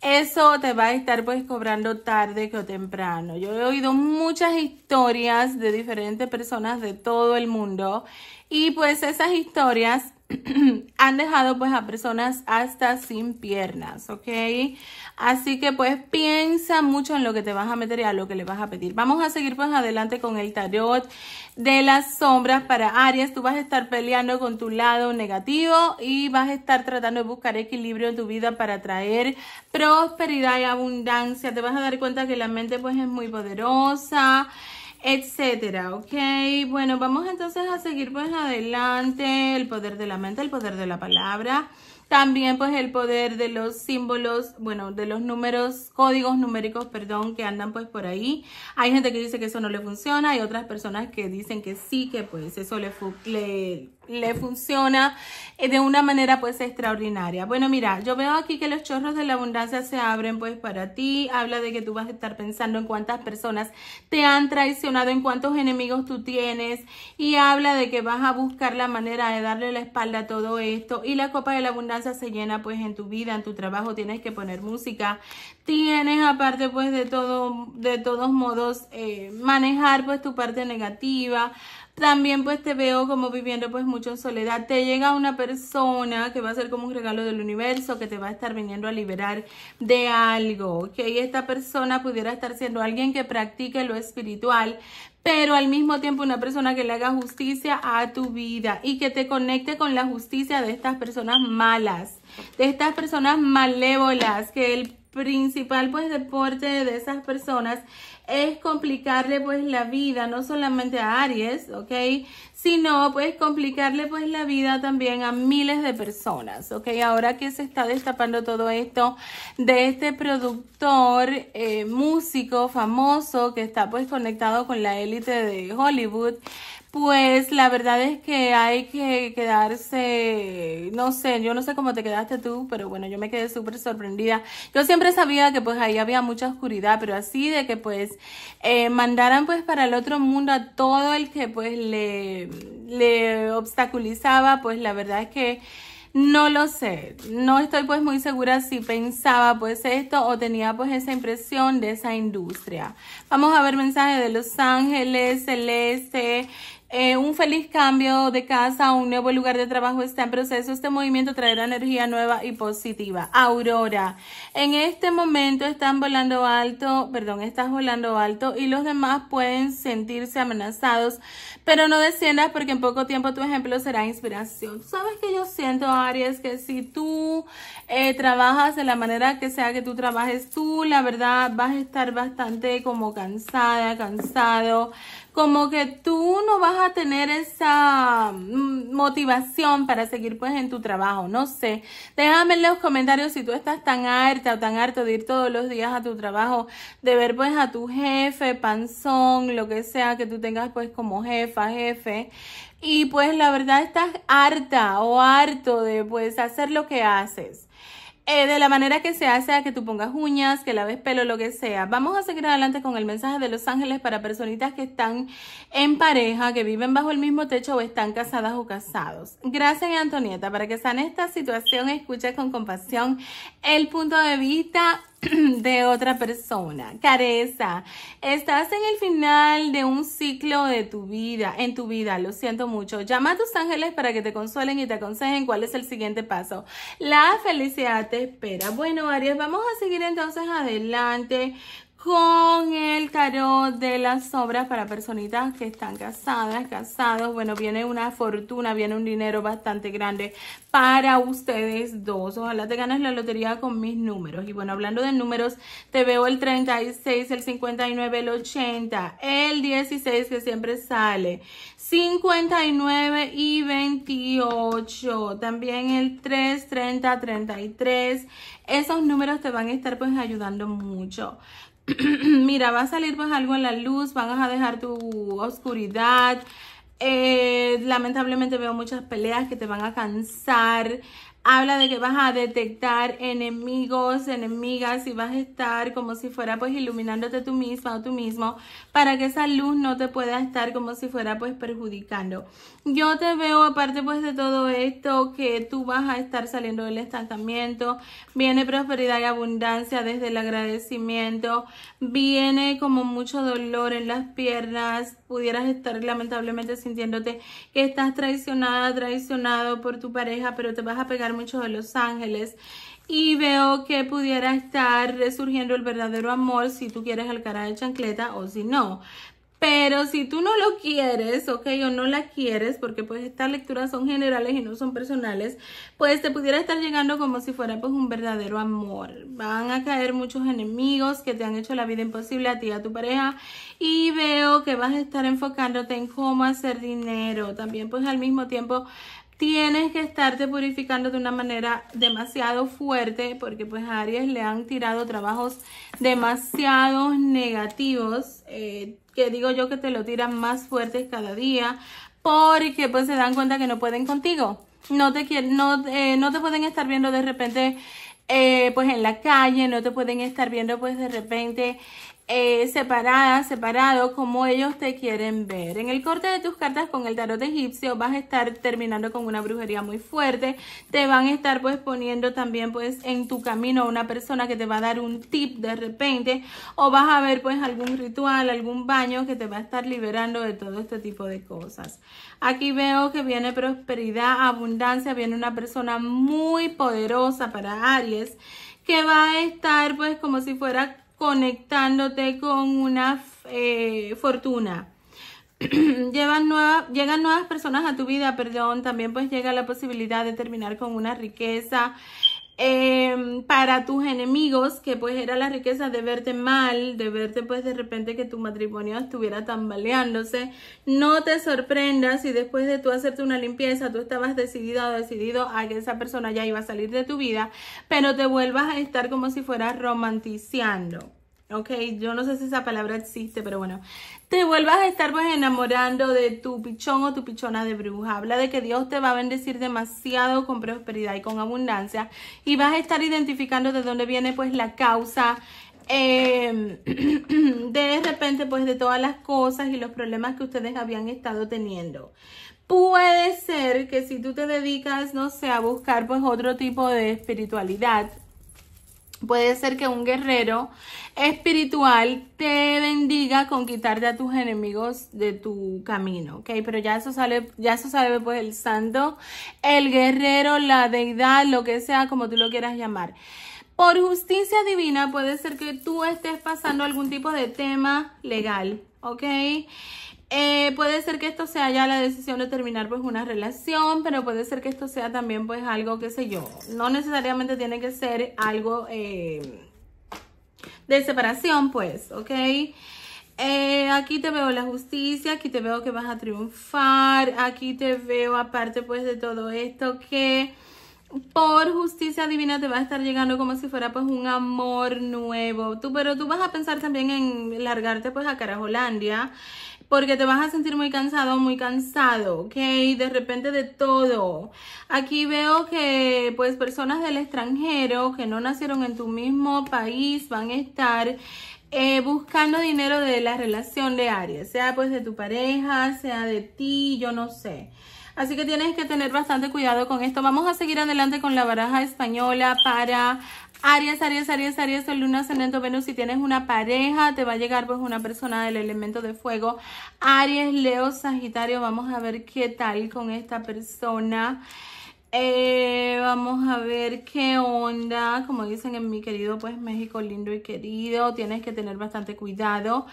eso te va a estar pues cobrando tarde que o temprano. Yo he oído muchas historias de diferentes personas de todo el mundo y pues esas historias [clears throat] han dejado pues a personas hasta sin piernas, ¿ok? Así que pues piensa mucho en lo que te vas a meter y a lo que le vas a pedir. Vamos a seguir pues adelante con el tarot de las sombras para Aries. Tú vas a estar peleando con tu lado negativo y vas a estar tratando de buscar equilibrio en tu vida para traer prosperidad y abundancia. Te vas a dar cuenta que la mente pues es muy poderosa etcétera, ¿ok? Bueno, vamos entonces a seguir pues adelante, el poder de la mente, el poder de la palabra, también pues el poder de los símbolos, bueno, de los números, códigos numéricos, perdón, que andan pues por ahí. Hay gente que dice que eso no le funciona, hay otras personas que dicen que sí, que pues eso le, le le funciona eh, de una manera pues extraordinaria. Bueno, mira, yo veo aquí que los chorros de la abundancia se abren pues para ti, habla de que tú vas a estar pensando en cuántas personas te han traicionado, en cuántos enemigos tú tienes y habla de que vas a buscar la manera de darle la espalda a todo esto y la copa de la abundancia se llena pues en tu vida, en tu trabajo, tienes que poner música, tienes aparte pues de todo, de todos modos eh, manejar pues tu parte negativa, también pues te veo como viviendo pues mucho en soledad. Te llega una persona que va a ser como un regalo del universo, que te va a estar viniendo a liberar de algo. Que esta persona pudiera estar siendo alguien que practique lo espiritual, pero al mismo tiempo una persona que le haga justicia a tu vida y que te conecte con la justicia de estas personas malas, de estas personas malévolas, que el principal pues deporte de esas personas es complicarle pues la vida, no solamente a Aries, ¿ok? Sino pues complicarle pues la vida también a miles de personas, ¿ok? Ahora que se está destapando todo esto de este productor, eh, músico famoso que está pues conectado con la élite de Hollywood, pues la verdad es que hay que quedarse, no sé, yo no sé cómo te quedaste tú, pero bueno, yo me quedé súper sorprendida. Yo siempre sabía que pues ahí había mucha oscuridad, pero así de que pues eh, mandaran pues para el otro mundo a todo el que pues le, le obstaculizaba, pues la verdad es que... No lo sé, no estoy pues muy segura si pensaba pues esto o tenía pues esa impresión de esa industria. Vamos a ver mensajes de Los Ángeles, Celeste, eh, un feliz cambio de casa, un nuevo lugar de trabajo está en proceso. Este movimiento traerá energía nueva y positiva. Aurora, en este momento están volando alto, perdón, estás volando alto y los demás pueden sentirse amenazados, pero no desciendas porque en poco tiempo tu ejemplo será inspiración. Sabes que yo siento, Aries, que si tú eh, trabajas de la manera que sea que tú trabajes tú, la verdad vas a estar bastante como cansada, cansado como que tú no vas a tener esa mm, motivación para seguir pues en tu trabajo, no sé. Déjame en los comentarios si tú estás tan harta o tan harto de ir todos los días a tu trabajo, de ver pues a tu jefe, panzón, lo que sea que tú tengas pues como jefa, jefe. Y pues la verdad estás harta o harto de pues hacer lo que haces. Eh, de la manera que se hace, a que tú pongas uñas, que laves pelo, lo que sea. Vamos a seguir adelante con el mensaje de los ángeles para personitas que están en pareja, que viven bajo el mismo techo o están casadas o casados. Gracias, Antonieta. Para que sean esta situación, escucha con compasión el punto de vista [clears throat] de otra persona. Careza, estás en el final de un ciclo de tu vida, en tu vida, lo siento mucho. Llama a tus ángeles para que te consuelen y te aconsejen cuál es el siguiente paso. La felicidad te espera. Bueno, Aries, vamos a seguir entonces adelante con el tarot de las obras para personitas que están casadas, casados. Bueno, viene una fortuna, viene un dinero bastante grande para ustedes dos. Ojalá te ganes la lotería con mis números. Y bueno, hablando de números, te veo el 36, el 59, el 80, el 16 que siempre sale, 59 y 28. También el 3, 30, 33. Esos números te van a estar pues ayudando mucho. [clears throat] mira, va a salir pues algo en la luz, van a dejar tu oscuridad. Eh, lamentablemente veo muchas peleas que te van a cansar habla de que vas a detectar enemigos, enemigas y vas a estar como si fuera pues iluminándote tú misma o tú mismo para que esa luz no te pueda estar como si fuera pues perjudicando. Yo te veo aparte pues de todo esto que tú vas a estar saliendo del estancamiento, viene prosperidad y abundancia desde el agradecimiento, viene como mucho dolor en las piernas, pudieras estar lamentablemente sintiéndote que estás traicionada, traicionado por tu pareja, pero te vas a pegar mucho de los ángeles. Y veo que pudiera estar resurgiendo el verdadero amor si tú quieres al cara de chancleta o si no. Pero si tú no lo quieres, ok, o no la quieres, porque pues estas lecturas son generales y no son personales, pues te pudiera estar llegando como si fuera pues un verdadero amor. Van a caer muchos enemigos que te han hecho la vida imposible a ti y a tu pareja. Y veo que vas a estar enfocándote en cómo hacer dinero. También pues al mismo tiempo tienes que estarte purificando de una manera demasiado fuerte porque pues a Aries le han tirado trabajos demasiado negativos. Eh, que digo yo que te lo tiran más fuerte cada día porque pues se dan cuenta que no pueden contigo. No te, quieren, no, eh, no te pueden estar viendo de repente eh, pues en la calle, no te pueden estar viendo pues de repente eh, separada, separado, como ellos te quieren ver. En el corte de tus cartas con el tarot egipcio vas a estar terminando con una brujería muy fuerte. Te van a estar pues poniendo también pues en tu camino una persona que te va a dar un tip de repente o vas a ver pues algún ritual, algún baño que te va a estar liberando de todo este tipo de cosas. Aquí veo que viene prosperidad, abundancia, viene una persona muy poderosa para Aries que va a estar pues como si fuera conectándote con una eh, fortuna. [clears throat] Llevan llegan nuevas personas a tu vida, perdón, también pues llega la posibilidad de terminar con una riqueza Em, para tus enemigos, que pues era la riqueza de verte mal, de verte pues de repente que tu matrimonio estuviera tambaleándose. No te sorprendas si después de tú hacerte una limpieza, tú estabas decidido o decidido a que esa persona ya iba a salir de tu vida, pero te vuelvas a estar como si fueras romanticiando. Ok, yo no sé si esa palabra existe, pero bueno. Te vuelvas a estar pues, enamorando de tu pichón o tu pichona de bruja. Habla de que Dios te va a bendecir demasiado con prosperidad y con abundancia. Y vas a estar identificando de dónde viene pues la causa em, [clears throat] de repente pues de todas las cosas y los problemas que ustedes habían estado teniendo. Puede ser que si tú te dedicas, no sé, a buscar pues otro tipo de espiritualidad, puede ser que un guerrero espiritual te bendiga con quitarte a tus enemigos de tu camino, ¿ok? Pero ya eso sale, ya eso sale pues el santo, el guerrero, la deidad, lo que sea, como tú lo quieras llamar. Por justicia divina puede ser que tú estés pasando algún tipo de tema legal, ¿ok? Eh, puede ser que esto sea ya la decisión de terminar pues una relación, pero puede ser que esto sea también pues algo, qué sé yo, no necesariamente tiene que ser algo... Eh, de separación, pues, ¿ok? Eh, aquí te veo la justicia, aquí te veo que vas a triunfar, aquí te veo aparte pues de todo esto que por justicia divina te va a estar llegando como si fuera pues un amor nuevo. Tú, pero tú vas a pensar también en largarte pues a Carajolandia porque te vas a sentir muy cansado, muy cansado, ¿ok? De repente de todo. Aquí veo que pues personas del extranjero que no nacieron en tu mismo país van a estar eh, buscando dinero de la relación de Aries, sea pues de tu pareja, sea de ti, yo no sé. Así que tienes que tener bastante cuidado con esto. Vamos a seguir adelante con la baraja española para Aries, Aries, Aries, Aries, el luna ascendente Venus, si tienes una pareja, te va a llegar pues una persona del elemento de fuego. Aries, Leo, Sagitario, vamos a ver qué tal con esta persona. Eh, vamos a ver qué onda, como dicen en mi querido pues México lindo y querido, tienes que tener bastante cuidado.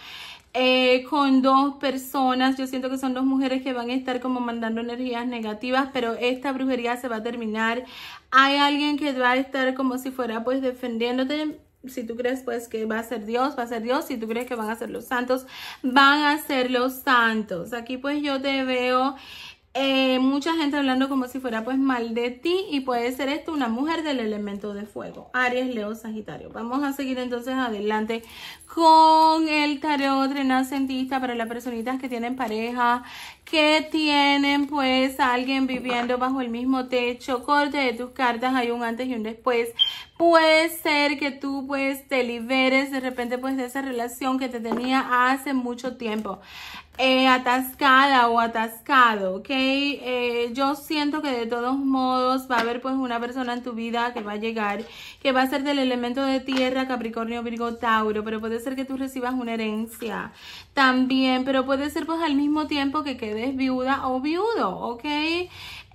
Eh, con dos personas. Yo siento que son dos mujeres que van a estar como mandando energías negativas, pero esta brujería se va a terminar. Hay alguien que va a estar como si fuera pues defendiéndote si tú crees pues que va a ser Dios, va a ser Dios, si tú crees que van a ser los santos, van a ser los santos. Aquí pues yo te veo eh, mucha gente hablando como si fuera pues mal de ti y puede ser esto una mujer del elemento de fuego. Aries, Leo, Sagitario. Vamos a seguir entonces adelante con el tarot renacentista para las personitas que tienen pareja, que tienen pues alguien viviendo bajo el mismo techo. Corte de tus cartas, hay un antes y un después. Puede ser que tú pues te liberes de repente pues de esa relación que te tenía hace mucho tiempo. Eh, atascada o atascado, ¿ok? Eh, yo siento que de todos modos va a haber pues una persona en tu vida que va a llegar, que va a ser del elemento de tierra, Capricornio, Virgo, Tauro, pero puede ser que tú recibas una herencia también, pero puede ser pues al mismo tiempo que quedes viuda o viudo, ¿ok?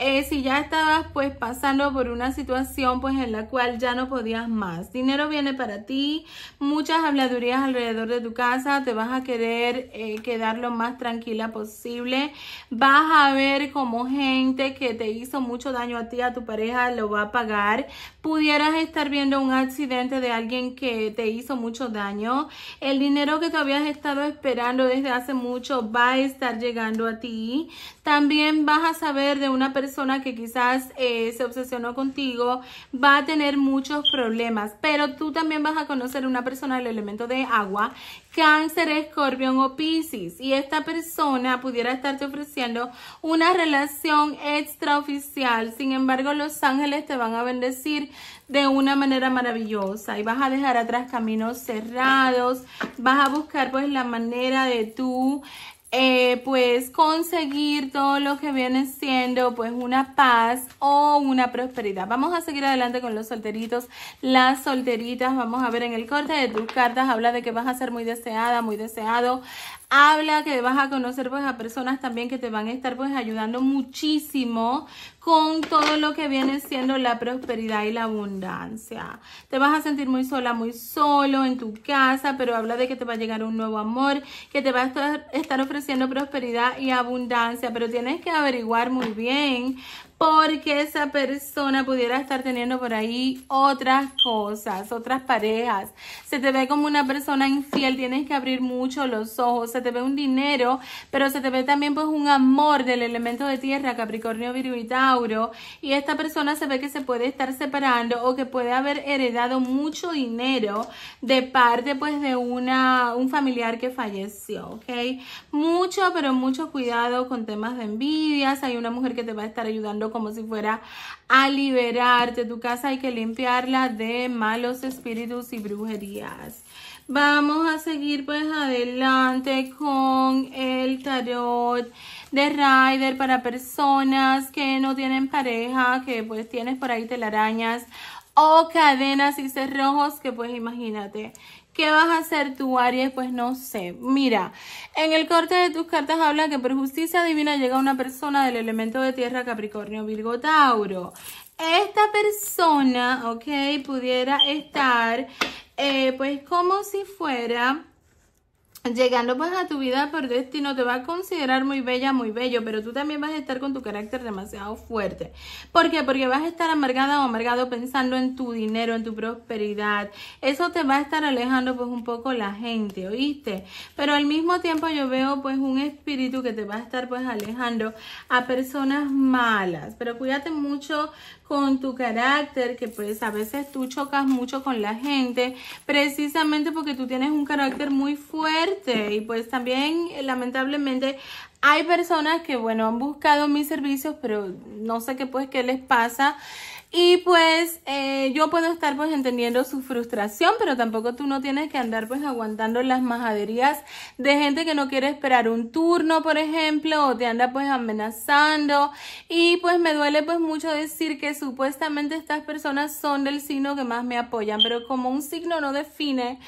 Eh, si ya estabas pues pasando por una situación pues en la cual ya no podías más. Dinero viene para ti, muchas habladurías alrededor de tu casa, te vas a querer eh, quedar lo más tranquila posible, vas a ver como gente que te hizo mucho daño a ti, a tu pareja, lo va a pagar. Pudieras estar viendo un accidente de alguien que te hizo mucho daño. El dinero que tú habías estado esperando desde hace mucho va a estar llegando a ti. También vas a saber de una persona persona que quizás eh, se obsesionó contigo va a tener muchos problemas, pero tú también vas a conocer una persona del elemento de agua, cáncer, escorpión o piscis, y esta persona pudiera estarte ofreciendo una relación extraoficial, sin embargo los ángeles te van a bendecir de una manera maravillosa y vas a dejar atrás caminos cerrados, vas a buscar pues la manera de tú eh, pues conseguir todo lo que viene siendo pues una paz o una prosperidad. Vamos a seguir adelante con los solteritos, las solteritas. Vamos a ver en el corte de tus cartas, habla de que vas a ser muy deseada, muy deseado habla, que vas a conocer pues a personas también que te van a estar pues ayudando muchísimo con todo lo que viene siendo la prosperidad y la abundancia. Te vas a sentir muy sola, muy solo en tu casa, pero habla de que te va a llegar un nuevo amor, que te va a estar ofreciendo prosperidad y abundancia, pero tienes que averiguar muy bien porque esa persona pudiera estar teniendo por ahí otras cosas, otras parejas. Se te ve como una persona infiel, tienes que abrir mucho los ojos, se te ve un dinero, pero se te ve también pues un amor del elemento de tierra, Capricornio, Virgo y Tauro, y esta persona se ve que se puede estar separando o que puede haber heredado mucho dinero de parte pues de una, un familiar que falleció, ¿ok? Mucho, pero mucho cuidado con temas de envidias, hay una mujer que te va a estar ayudando como si fuera a liberarte. Tu casa hay que limpiarla de malos espíritus y brujerías. Vamos a seguir pues adelante con el tarot de Rider para personas que no tienen pareja, que pues tienes por ahí telarañas o cadenas y cerrojos que pues imagínate ¿Qué vas a hacer tú, Aries? Pues no sé. Mira, en el corte de tus cartas habla que por justicia divina llega una persona del elemento de tierra Capricornio Virgo Tauro. Esta persona, ok, pudiera estar eh, pues como si fuera llegando pues a tu vida por destino, te va a considerar muy bella, muy bello, pero tú también vas a estar con tu carácter demasiado fuerte. ¿Por qué? Porque vas a estar amargada o amargado pensando en tu dinero, en tu prosperidad. Eso te va a estar alejando pues un poco la gente, ¿oíste? Pero al mismo tiempo yo veo pues un espíritu que te va a estar pues alejando a personas malas. Pero cuídate mucho con tu carácter, que pues a veces tú chocas mucho con la gente, precisamente porque tú tienes un carácter muy fuerte y pues también eh, lamentablemente hay personas que bueno han buscado mis servicios, pero no sé qué pues qué les pasa. Y pues eh, yo puedo estar pues entendiendo su frustración, pero tampoco tú no tienes que andar pues aguantando las majaderías de gente que no quiere esperar un turno, por ejemplo, o te anda pues amenazando. Y pues me duele pues mucho decir que supuestamente estas personas son del signo que más me apoyan, pero como un signo no define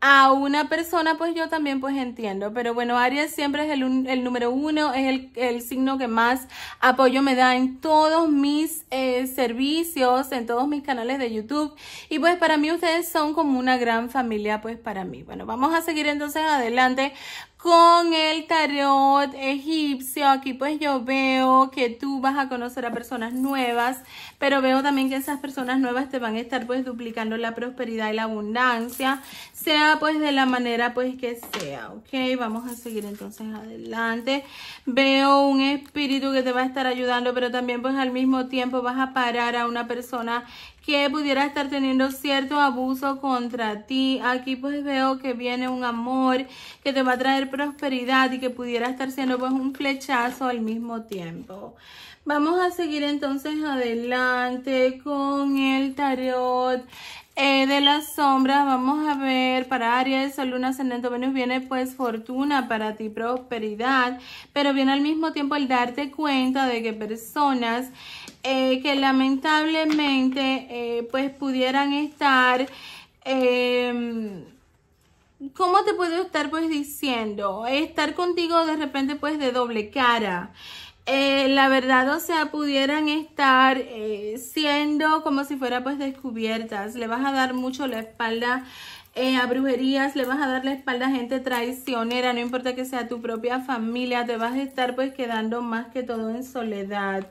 a una persona, pues yo también pues entiendo. Pero bueno, Aries siempre es el, número uno, es el, signo que más apoyo me da en todos mis eh, servicios, en todos mis canales de YouTube. Y pues para mí ustedes son como una gran familia, pues para mí. Bueno, vamos a seguir entonces adelante con el tarot egipcio. Aquí pues yo veo que tú vas a conocer a personas nuevas, pero veo también que esas personas nuevas te van a estar pues duplicando la prosperidad y la abundancia, sea pues de la manera pues que sea, ¿ok? Vamos a seguir entonces adelante. Veo un espíritu que te va a estar ayudando, pero también pues al mismo tiempo vas a parar a una persona que pudiera estar teniendo cierto abuso contra ti. Aquí pues veo que viene un amor que te va a traer prosperidad y que pudiera estar siendo pues un flechazo al mismo tiempo. Vamos a seguir entonces adelante con el tarot. Eh, de las sombras, vamos a ver, para Aries, Sol, Luna, Ascendente, Venus, viene pues fortuna para ti, prosperidad, pero viene al mismo tiempo el darte cuenta de que personas eh, que lamentablemente eh, pues pudieran estar, eh, ¿cómo te puedo estar pues diciendo? Estar contigo de repente pues de doble cara. la verdad, o sea, pudieran estar siendo como si fuera pues descubiertas. Le vas a dar mucho la espalda a brujerías, le vas a dar la espalda a gente traicionera, no importa que sea tu propia familia, te vas a estar pues quedando más que todo en soledad.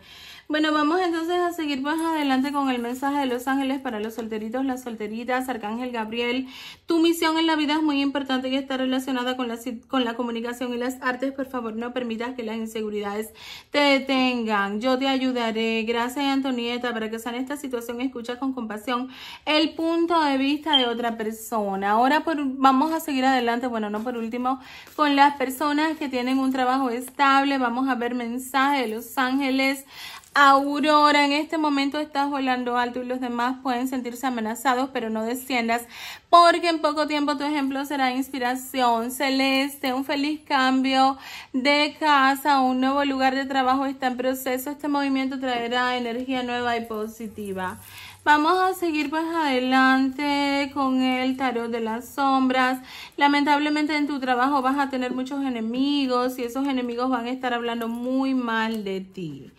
Bueno, vamos entonces a seguir más adelante con el mensaje de los ángeles para los solteritos, las solteritas, Arcángel Gabriel. Tu misión en la vida es muy importante y está relacionada con la, con la comunicación y las artes. Por favor, no permitas que las inseguridades te detengan. Yo te ayudaré. Gracias, Antonieta, para que en esta situación. escuchas con compasión el punto de vista de otra persona. Ahora por, vamos a seguir adelante, bueno, no por último, con las personas que tienen un trabajo estable. Vamos a ver mensaje de los ángeles Aurora, en este momento estás volando alto y los demás pueden sentirse amenazados, pero no desciendas, porque en poco tiempo tu ejemplo será inspiración. Celeste, un feliz cambio de casa, un nuevo lugar de trabajo está en proceso. Este movimiento traerá energía nueva y positiva. Vamos a seguir pues adelante con el tarot de las sombras. Lamentablemente en tu trabajo vas a tener muchos enemigos y esos enemigos van a estar hablando muy mal de ti.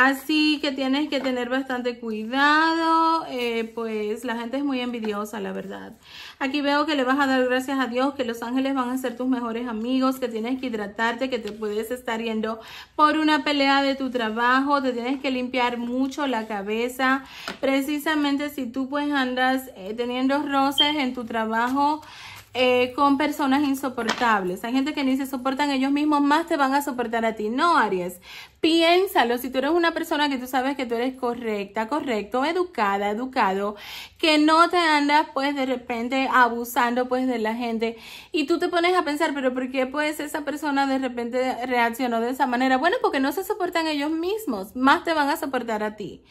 Así que tienes que tener bastante cuidado, eh, pues la gente es muy envidiosa, la verdad. Aquí veo que le vas a dar gracias a Dios, que los ángeles van a ser tus mejores amigos, que tienes que hidratarte, que te puedes estar yendo por una pelea de tu trabajo, te tienes que limpiar mucho la cabeza. Precisamente si tú pues andas eh, teniendo roces en tu trabajo, eh, con personas insoportables. Hay gente que ni se soportan ellos mismos, más te van a soportar a ti. No, Aries, piénsalo. Si tú eres una persona que tú sabes que tú eres correcta, correcto, educada, educado, que no te andas pues de repente abusando pues de la gente y tú te pones a pensar, pero ¿por qué pues esa persona de repente reaccionó de esa manera? Bueno, porque no se soportan ellos mismos, más te van a soportar a ti.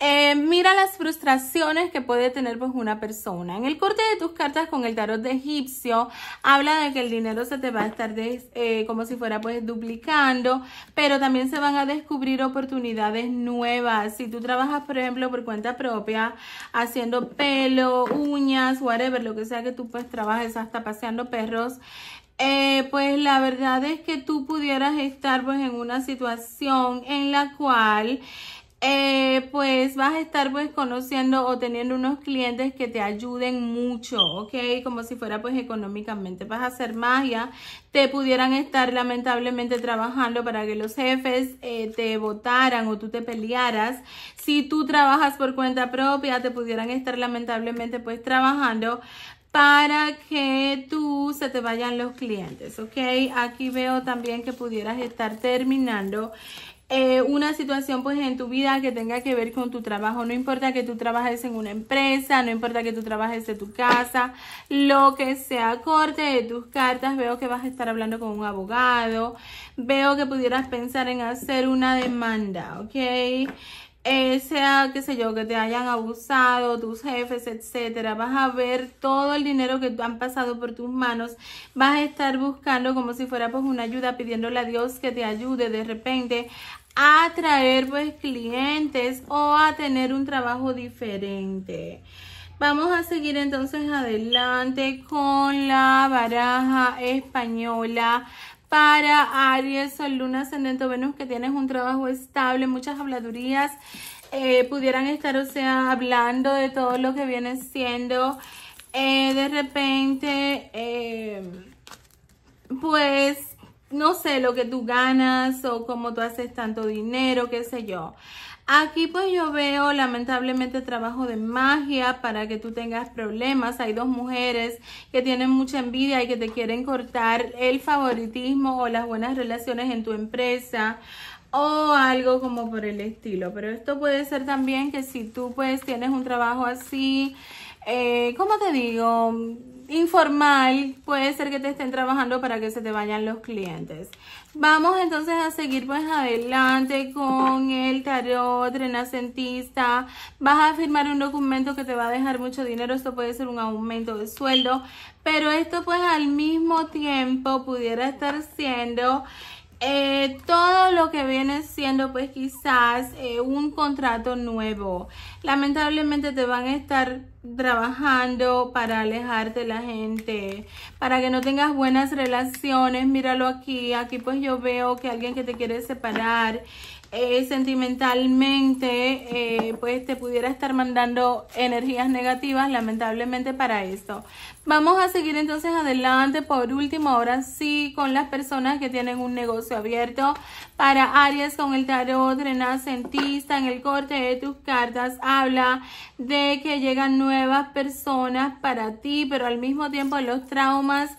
Eh, mira las frustraciones que puede tener pues, una persona. En el corte de tus cartas con el tarot de egipcio, habla de que el dinero se te va a estar eh, como si fuera pues duplicando, pero también se van a descubrir oportunidades nuevas. Si tú trabajas, por ejemplo, por cuenta propia, haciendo pelo, uñas, whatever, lo que sea que tú pues trabajes, hasta paseando perros, eh, pues la verdad es que tú pudieras estar pues en una situación en la cual eh, pues vas a estar pues conociendo o teniendo unos clientes que te ayuden mucho, ¿ok? Como si fuera pues económicamente, vas a hacer magia, te pudieran estar lamentablemente trabajando para que los jefes eh, te votaran o tú te pelearas. Si tú trabajas por cuenta propia, te pudieran estar lamentablemente pues trabajando para que tú se te vayan los clientes, ¿ok? Aquí veo también que pudieras estar terminando eh, una situación pues en tu vida que tenga que ver con tu trabajo. No importa que tú trabajes en una empresa, no importa que tú trabajes de tu casa, lo que sea corte de tus cartas, veo que vas a estar hablando con un abogado, veo que pudieras pensar en hacer una demanda, ¿ok? Eh, sea, qué sé yo, que te hayan abusado, tus jefes, etcétera, vas a ver todo el dinero que han pasado por tus manos, vas a estar buscando como si fuera pues una ayuda, pidiéndole a Dios que te ayude de repente atraer pues clientes o a tener un trabajo diferente. Vamos a seguir entonces adelante con la baraja española para Aries, o Luna, Ascendente, Venus, que tienes un trabajo estable, muchas habladurías. Eh, pudieran estar, o sea, hablando de todo lo que viene siendo. Eh, de repente, eh, pues no sé, lo que tú ganas o cómo tú haces tanto dinero, qué sé yo. Aquí pues yo veo lamentablemente trabajo de magia para que tú tengas problemas. Hay dos mujeres que tienen mucha envidia y que te quieren cortar el favoritismo o las buenas relaciones en tu empresa o algo como por el estilo. Pero esto puede ser también que si tú pues tienes un trabajo así, eh, ¿cómo te digo? informal, puede ser que te estén trabajando para que se te vayan los clientes. Vamos entonces a seguir pues adelante con el tarot renacentista. Vas a firmar un documento que te va a dejar mucho dinero, esto puede ser un aumento de sueldo, pero esto pues al mismo tiempo pudiera estar siendo eh, todo lo que viene siendo pues quizás eh, un contrato nuevo. Lamentablemente te van a estar trabajando para alejarte de la gente, para que no tengas buenas relaciones. Míralo aquí, aquí pues yo veo que alguien que te quiere separar eh, sentimentalmente eh, pues te pudiera estar mandando energías negativas lamentablemente para esto vamos a seguir entonces adelante por último ahora sí con las personas que tienen un negocio abierto para Aries con el tarot renacentista en el corte de tus cartas habla de que llegan nuevas personas para ti pero al mismo tiempo los traumas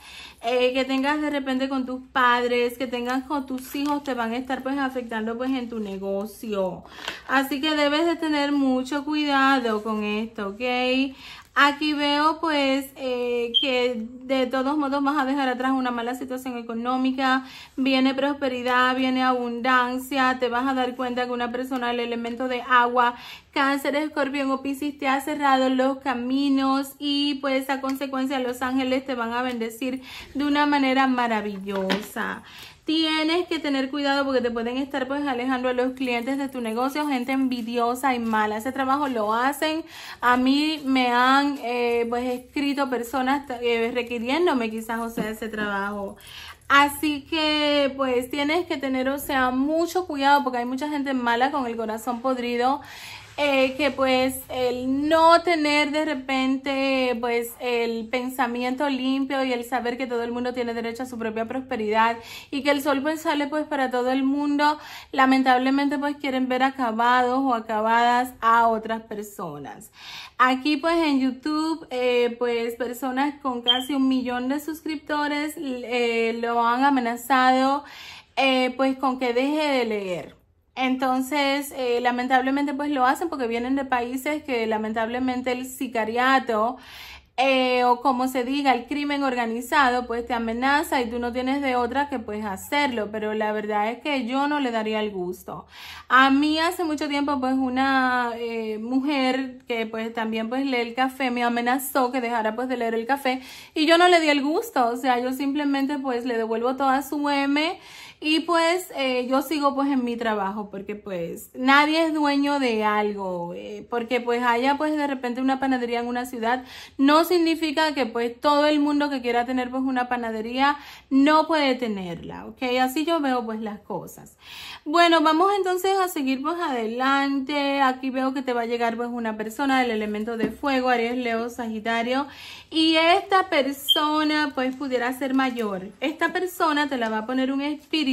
eh, que tengas de repente con tus padres, que tengas con tus hijos, te van a estar pues afectando pues en tu negocio. Así que debes de tener mucho cuidado con esto, ¿ok? Aquí veo pues eh, que de todos modos vas a dejar atrás una mala situación económica, viene prosperidad, viene abundancia, te vas a dar cuenta que una persona, el elemento de agua, cáncer, escorpión o piscis te ha cerrado los caminos y pues a consecuencia los ángeles te van a bendecir de una manera maravillosa tienes que tener cuidado porque te pueden estar pues alejando a los clientes de tu negocio, gente envidiosa y mala. Ese trabajo lo hacen. A mí me han eh, pues escrito personas eh, requiriéndome quizás, o sea, ese trabajo. Así que pues tienes que tener, o sea, mucho cuidado porque hay mucha gente mala con el corazón podrido eh, que pues el no tener de repente pues el pensamiento limpio y el saber que todo el mundo tiene derecho a su propia prosperidad y que el sol pues sale pues para todo el mundo, lamentablemente pues quieren ver acabados o acabadas a otras personas. Aquí pues en YouTube eh, pues personas con casi un millón de suscriptores eh, lo han amenazado pues con que deje de leer entonces, eh, lamentablemente, pues lo hacen porque vienen de países que lamentablemente el sicariato eh, o como se diga, el crimen organizado, pues te amenaza y tú no tienes de otra que pues hacerlo, pero la verdad es que yo no le daría el gusto. A mí hace mucho tiempo pues una eh, mujer que pues también pues lee el café me amenazó que dejara pues de leer el café y yo no le di el gusto, o sea, yo simplemente pues le devuelvo toda su M y pues eh, yo sigo pues en mi trabajo porque pues nadie es dueño de algo, eh, porque pues haya pues de repente una panadería en una ciudad, no significa que pues todo el mundo que quiera tener pues una panadería no puede tenerla, ¿ok? Así yo veo pues las cosas. Bueno, vamos entonces a seguir pues adelante, aquí veo que te va a llegar pues una persona del elemento de fuego, Aries, Leo, Sagitario, y esta persona pues pudiera ser mayor, esta persona te la va a poner un espíritu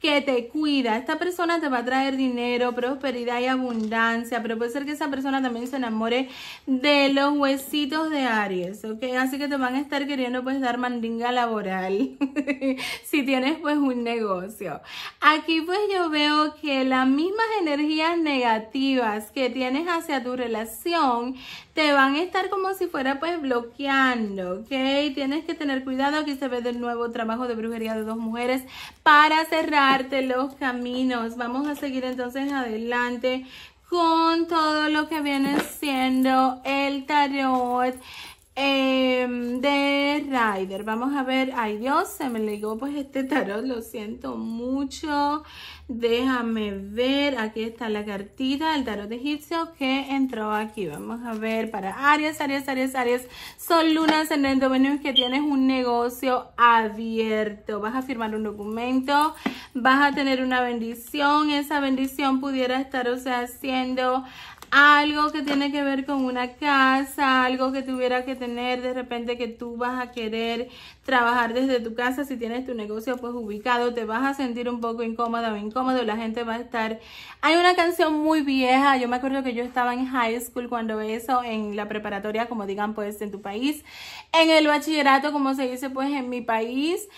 que te cuida. Esta persona te va a traer dinero, prosperidad y abundancia, pero puede ser que esa persona también se enamore de los huesitos de Aries, ¿ok? Así que te van a estar queriendo pues dar mandinga laboral [laughs] si tienes pues un negocio. Aquí pues yo veo que las mismas energías negativas que tienes hacia tu relación te van a estar como si fuera pues bloqueando, ¿ok? Tienes que tener cuidado, aquí se ve del nuevo trabajo de brujería de dos mujeres para cerrarte los caminos. Vamos a seguir entonces adelante con todo lo que viene siendo el tarot. Em, de Rider. vamos a ver, ay Dios, se me ligó pues este tarot, lo siento mucho. Déjame ver, aquí está la cartita del tarot egipcio que entró aquí. Vamos a ver para Aries, Aries, Aries, Aries. Sol, Luna, el Venus, que tienes un negocio abierto. Vas a firmar un documento, vas a tener una bendición. Esa bendición pudiera estar, o sea, haciendo algo que tiene que ver con una casa, algo que tuviera que tener de repente que tú vas a querer trabajar desde tu casa, si tienes tu negocio pues ubicado, te vas a sentir un poco incómodo, o incómodo, la gente va a estar... Hay una canción muy vieja, yo me acuerdo que yo estaba en high school cuando eso, en la preparatoria, como digan pues en tu país, en el bachillerato, como se dice pues en mi país,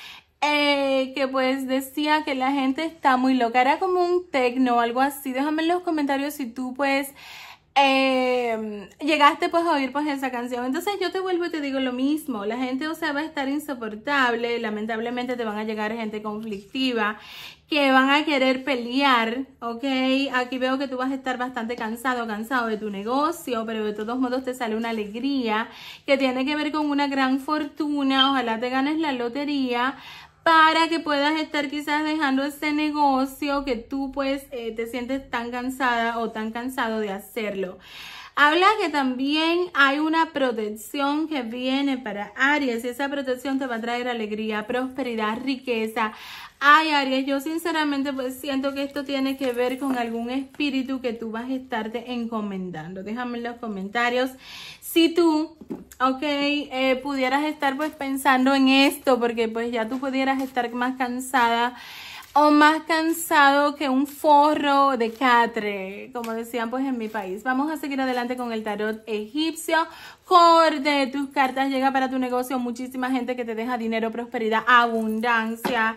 eh, que pues decía que la gente está muy loca. Era como un tecno o algo así. Déjame en los comentarios si tú pues Em, llegaste pues a oír pues esa canción. Entonces yo te vuelvo y te digo lo mismo, la gente o sea va a estar insoportable, lamentablemente te van a llegar gente conflictiva que van a querer pelear, ¿ok? Aquí veo que tú vas a estar bastante cansado, cansado de tu negocio, pero de todos modos te sale una alegría que tiene que ver con una gran fortuna, ojalá te ganes la lotería, para que puedas estar quizás dejando ese negocio que tú pues eh, te sientes tan cansada o tan cansado de hacerlo. Habla que también hay una protección que viene para Aries y esa protección te va a traer alegría, prosperidad, riqueza. Ay, Aries, yo sinceramente pues siento que esto tiene que ver con algún espíritu que tú vas a estarte encomendando. Déjame en los comentarios si tú, ok, eh, pudieras estar pues pensando en esto, porque pues ya tú pudieras estar más cansada o más cansado que un forro de catre, como decían pues en mi país. Vamos a seguir adelante con el tarot egipcio. Corde, tus cartas llega para tu negocio, muchísima gente que te deja dinero, prosperidad, abundancia.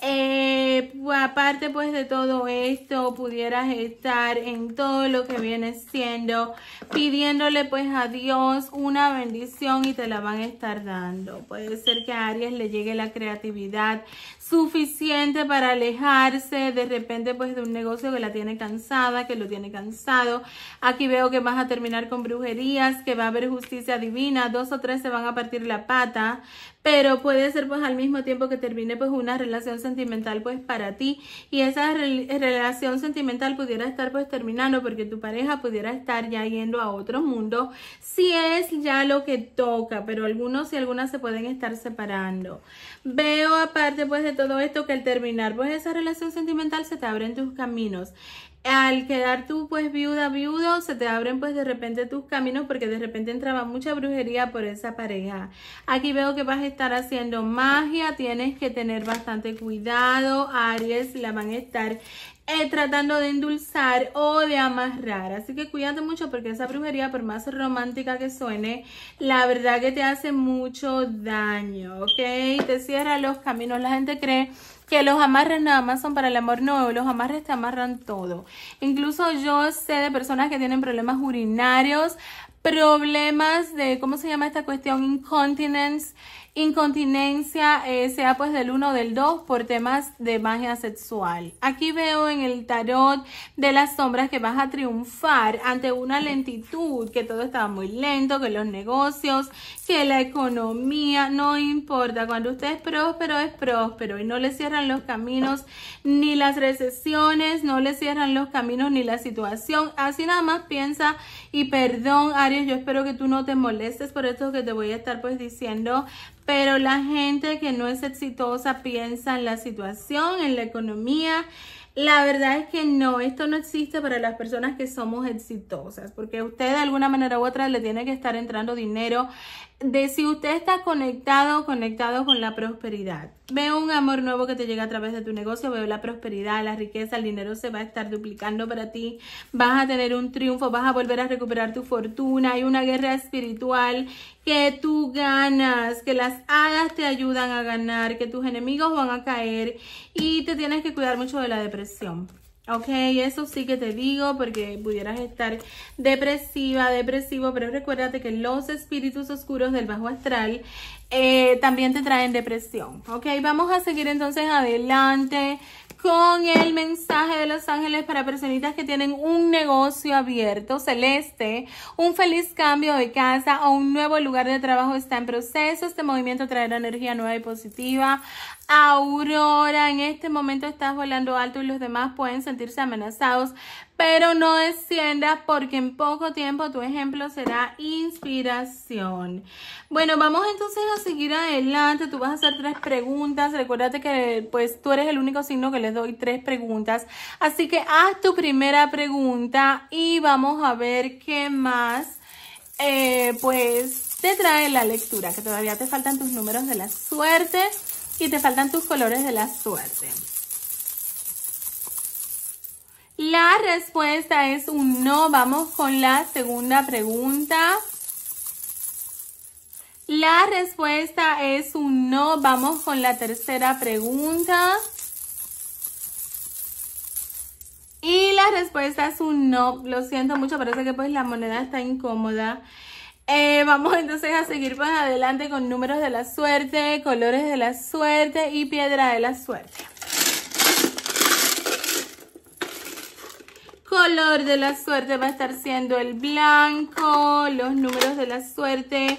Eh, aparte pues de todo esto, pudieras estar en todo lo que viene siendo pidiéndole pues a Dios una bendición y te la van a estar dando. Puede ser que a Aries le llegue la creatividad, suficiente para alejarse de repente pues de un negocio que la tiene cansada, que lo tiene cansado. Aquí veo que vas a terminar con brujerías, que va a haber justicia divina, dos o tres se van a partir la pata, pero puede ser pues al mismo tiempo que termine pues una relación sentimental pues para ti y esa relación sentimental pudiera estar pues terminando porque tu pareja pudiera estar ya yendo a otro mundo si es ya lo que toca, pero algunos y algunas se pueden estar separando. Veo aparte pues de todo esto que al terminar pues esa relación sentimental se te abren tus caminos. Al quedar tú pues viuda, viudo, se te abren pues de repente tus caminos porque de repente entraba mucha brujería por esa pareja. Aquí veo que vas a estar haciendo magia, tienes que tener bastante cuidado, Aries, la van a estar eh, tratando de endulzar o de amarrar. Así que cuídate mucho porque esa brujería, por más romántica que suene, la verdad que te hace mucho daño, ¿ok? Te cierra los caminos. La gente cree que los amarres nada más son para el amor. nuevo, los amarres te amarran todo. Incluso yo sé de personas que tienen problemas urinarios, problemas de, ¿cómo se llama esta cuestión? Incontinence Incontinencia eh, sea pues del 1 o del 2 por temas de magia sexual. Aquí veo en el tarot de las sombras que vas a triunfar ante una lentitud, que todo estaba muy lento, que los negocios, que la economía, no importa, cuando usted es próspero, es próspero y no le cierran los caminos ni las recesiones, no le cierran los caminos ni la situación, así nada más piensa y perdón Aries, yo espero que tú no te molestes por esto que te voy a estar pues diciendo, pero la gente que no es exitosa piensa en la situación, en la economía, la verdad es que no, esto no existe para las personas que somos exitosas, porque usted de alguna manera u otra le tiene que estar entrando dinero de si usted está conectado, conectado con la prosperidad. Veo un amor nuevo que te llega a través de tu negocio, veo la prosperidad, la riqueza, el dinero se va a estar duplicando para ti, vas a tener un triunfo, vas a volver a recuperar tu fortuna, hay una guerra espiritual que tú ganas, que las hadas te ayudan a ganar, que tus enemigos van a caer y te tienes que cuidar mucho de la depresión. Ok, eso sí que te digo porque pudieras estar depresiva, depresivo, pero recuérdate que los espíritus oscuros del bajo astral eh, también te traen depresión. Ok, vamos a seguir entonces adelante con el mensaje de los ángeles para personitas que tienen un negocio abierto celeste, un feliz cambio de casa o un nuevo lugar de trabajo está en proceso. Este movimiento traerá energía nueva y positiva Aurora, en este momento estás volando alto y los demás pueden sentirse amenazados, pero no desciendas porque en poco tiempo tu ejemplo será inspiración. Bueno, vamos entonces a seguir adelante. Tú vas a hacer tres preguntas. Recuérdate que pues tú eres el único signo que les doy tres preguntas. Así que haz tu primera pregunta y vamos a ver qué más eh, pues te trae la lectura, que todavía te faltan tus números de la suerte y te faltan tus colores de la suerte. La respuesta es un no. Vamos con la segunda pregunta. La respuesta es un no. Vamos con la tercera pregunta. Y la respuesta es un no. Lo siento mucho, parece que pues la moneda está incómoda. Eh, vamos entonces a seguir más adelante con números de la suerte, colores de la suerte y piedra de la suerte. Color de la suerte va a estar siendo el blanco, los números de la suerte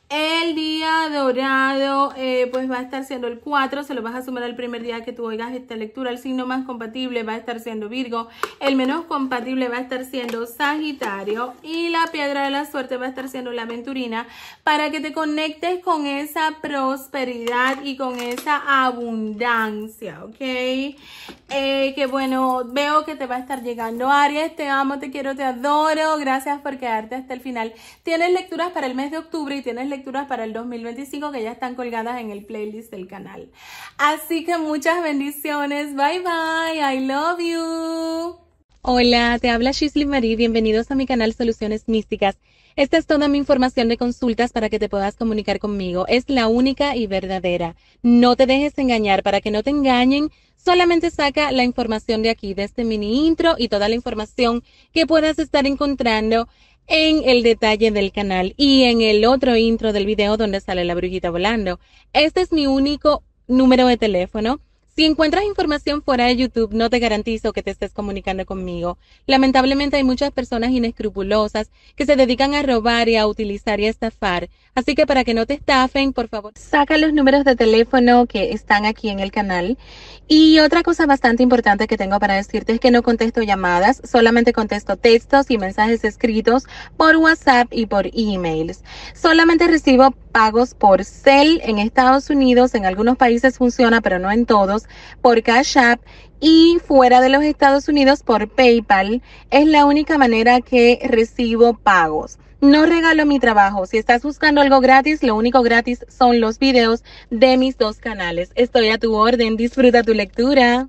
El día dorado, eh, pues va a estar siendo el 4, se lo vas a sumar al primer día que tú oigas esta lectura. El signo más compatible va a estar siendo Virgo, el menos compatible va a estar siendo Sagitario y la piedra de la suerte va a estar siendo la aventurina para que te conectes con esa prosperidad y con esa abundancia, ¿ok? Eh, que bueno, veo que te va a estar llegando Aries, te amo, te quiero, te adoro, gracias por quedarte hasta el final. Tienes lecturas para el mes de octubre y tienes lecturas para el 2025 que ya están colgadas en el playlist del canal. Así que muchas bendiciones. Bye bye. I love you. Hola, te habla Shisley Marie. Bienvenidos a mi canal Soluciones Místicas. Esta es toda mi información de consultas para que te puedas comunicar conmigo. Es la única y verdadera. No te dejes engañar. Para que no te engañen, solamente saca la información de aquí, de este mini intro y toda la información que puedas estar encontrando en el detalle del canal y en el otro intro del video donde sale la brujita volando. Este es mi único número de teléfono. Si encuentras información fuera de YouTube, no te garantizo que te estés comunicando conmigo. Lamentablemente hay muchas personas inescrupulosas que se dedican a robar y a utilizar y a estafar Así que para que no te estafen, por favor, saca los números de teléfono que están aquí en el canal. Y otra cosa bastante importante que tengo para decirte es que no contesto llamadas, solamente contesto textos y mensajes escritos por WhatsApp y por emails. Solamente recibo pagos por sell en Estados Unidos, en algunos países funciona, pero no en todos, por Cash App y fuera de los Estados Unidos por PayPal. Es la única manera que recibo pagos. No regalo mi trabajo. Si estás buscando algo gratis, lo único gratis son los videos de mis dos canales. Estoy a tu orden. Disfruta tu lectura.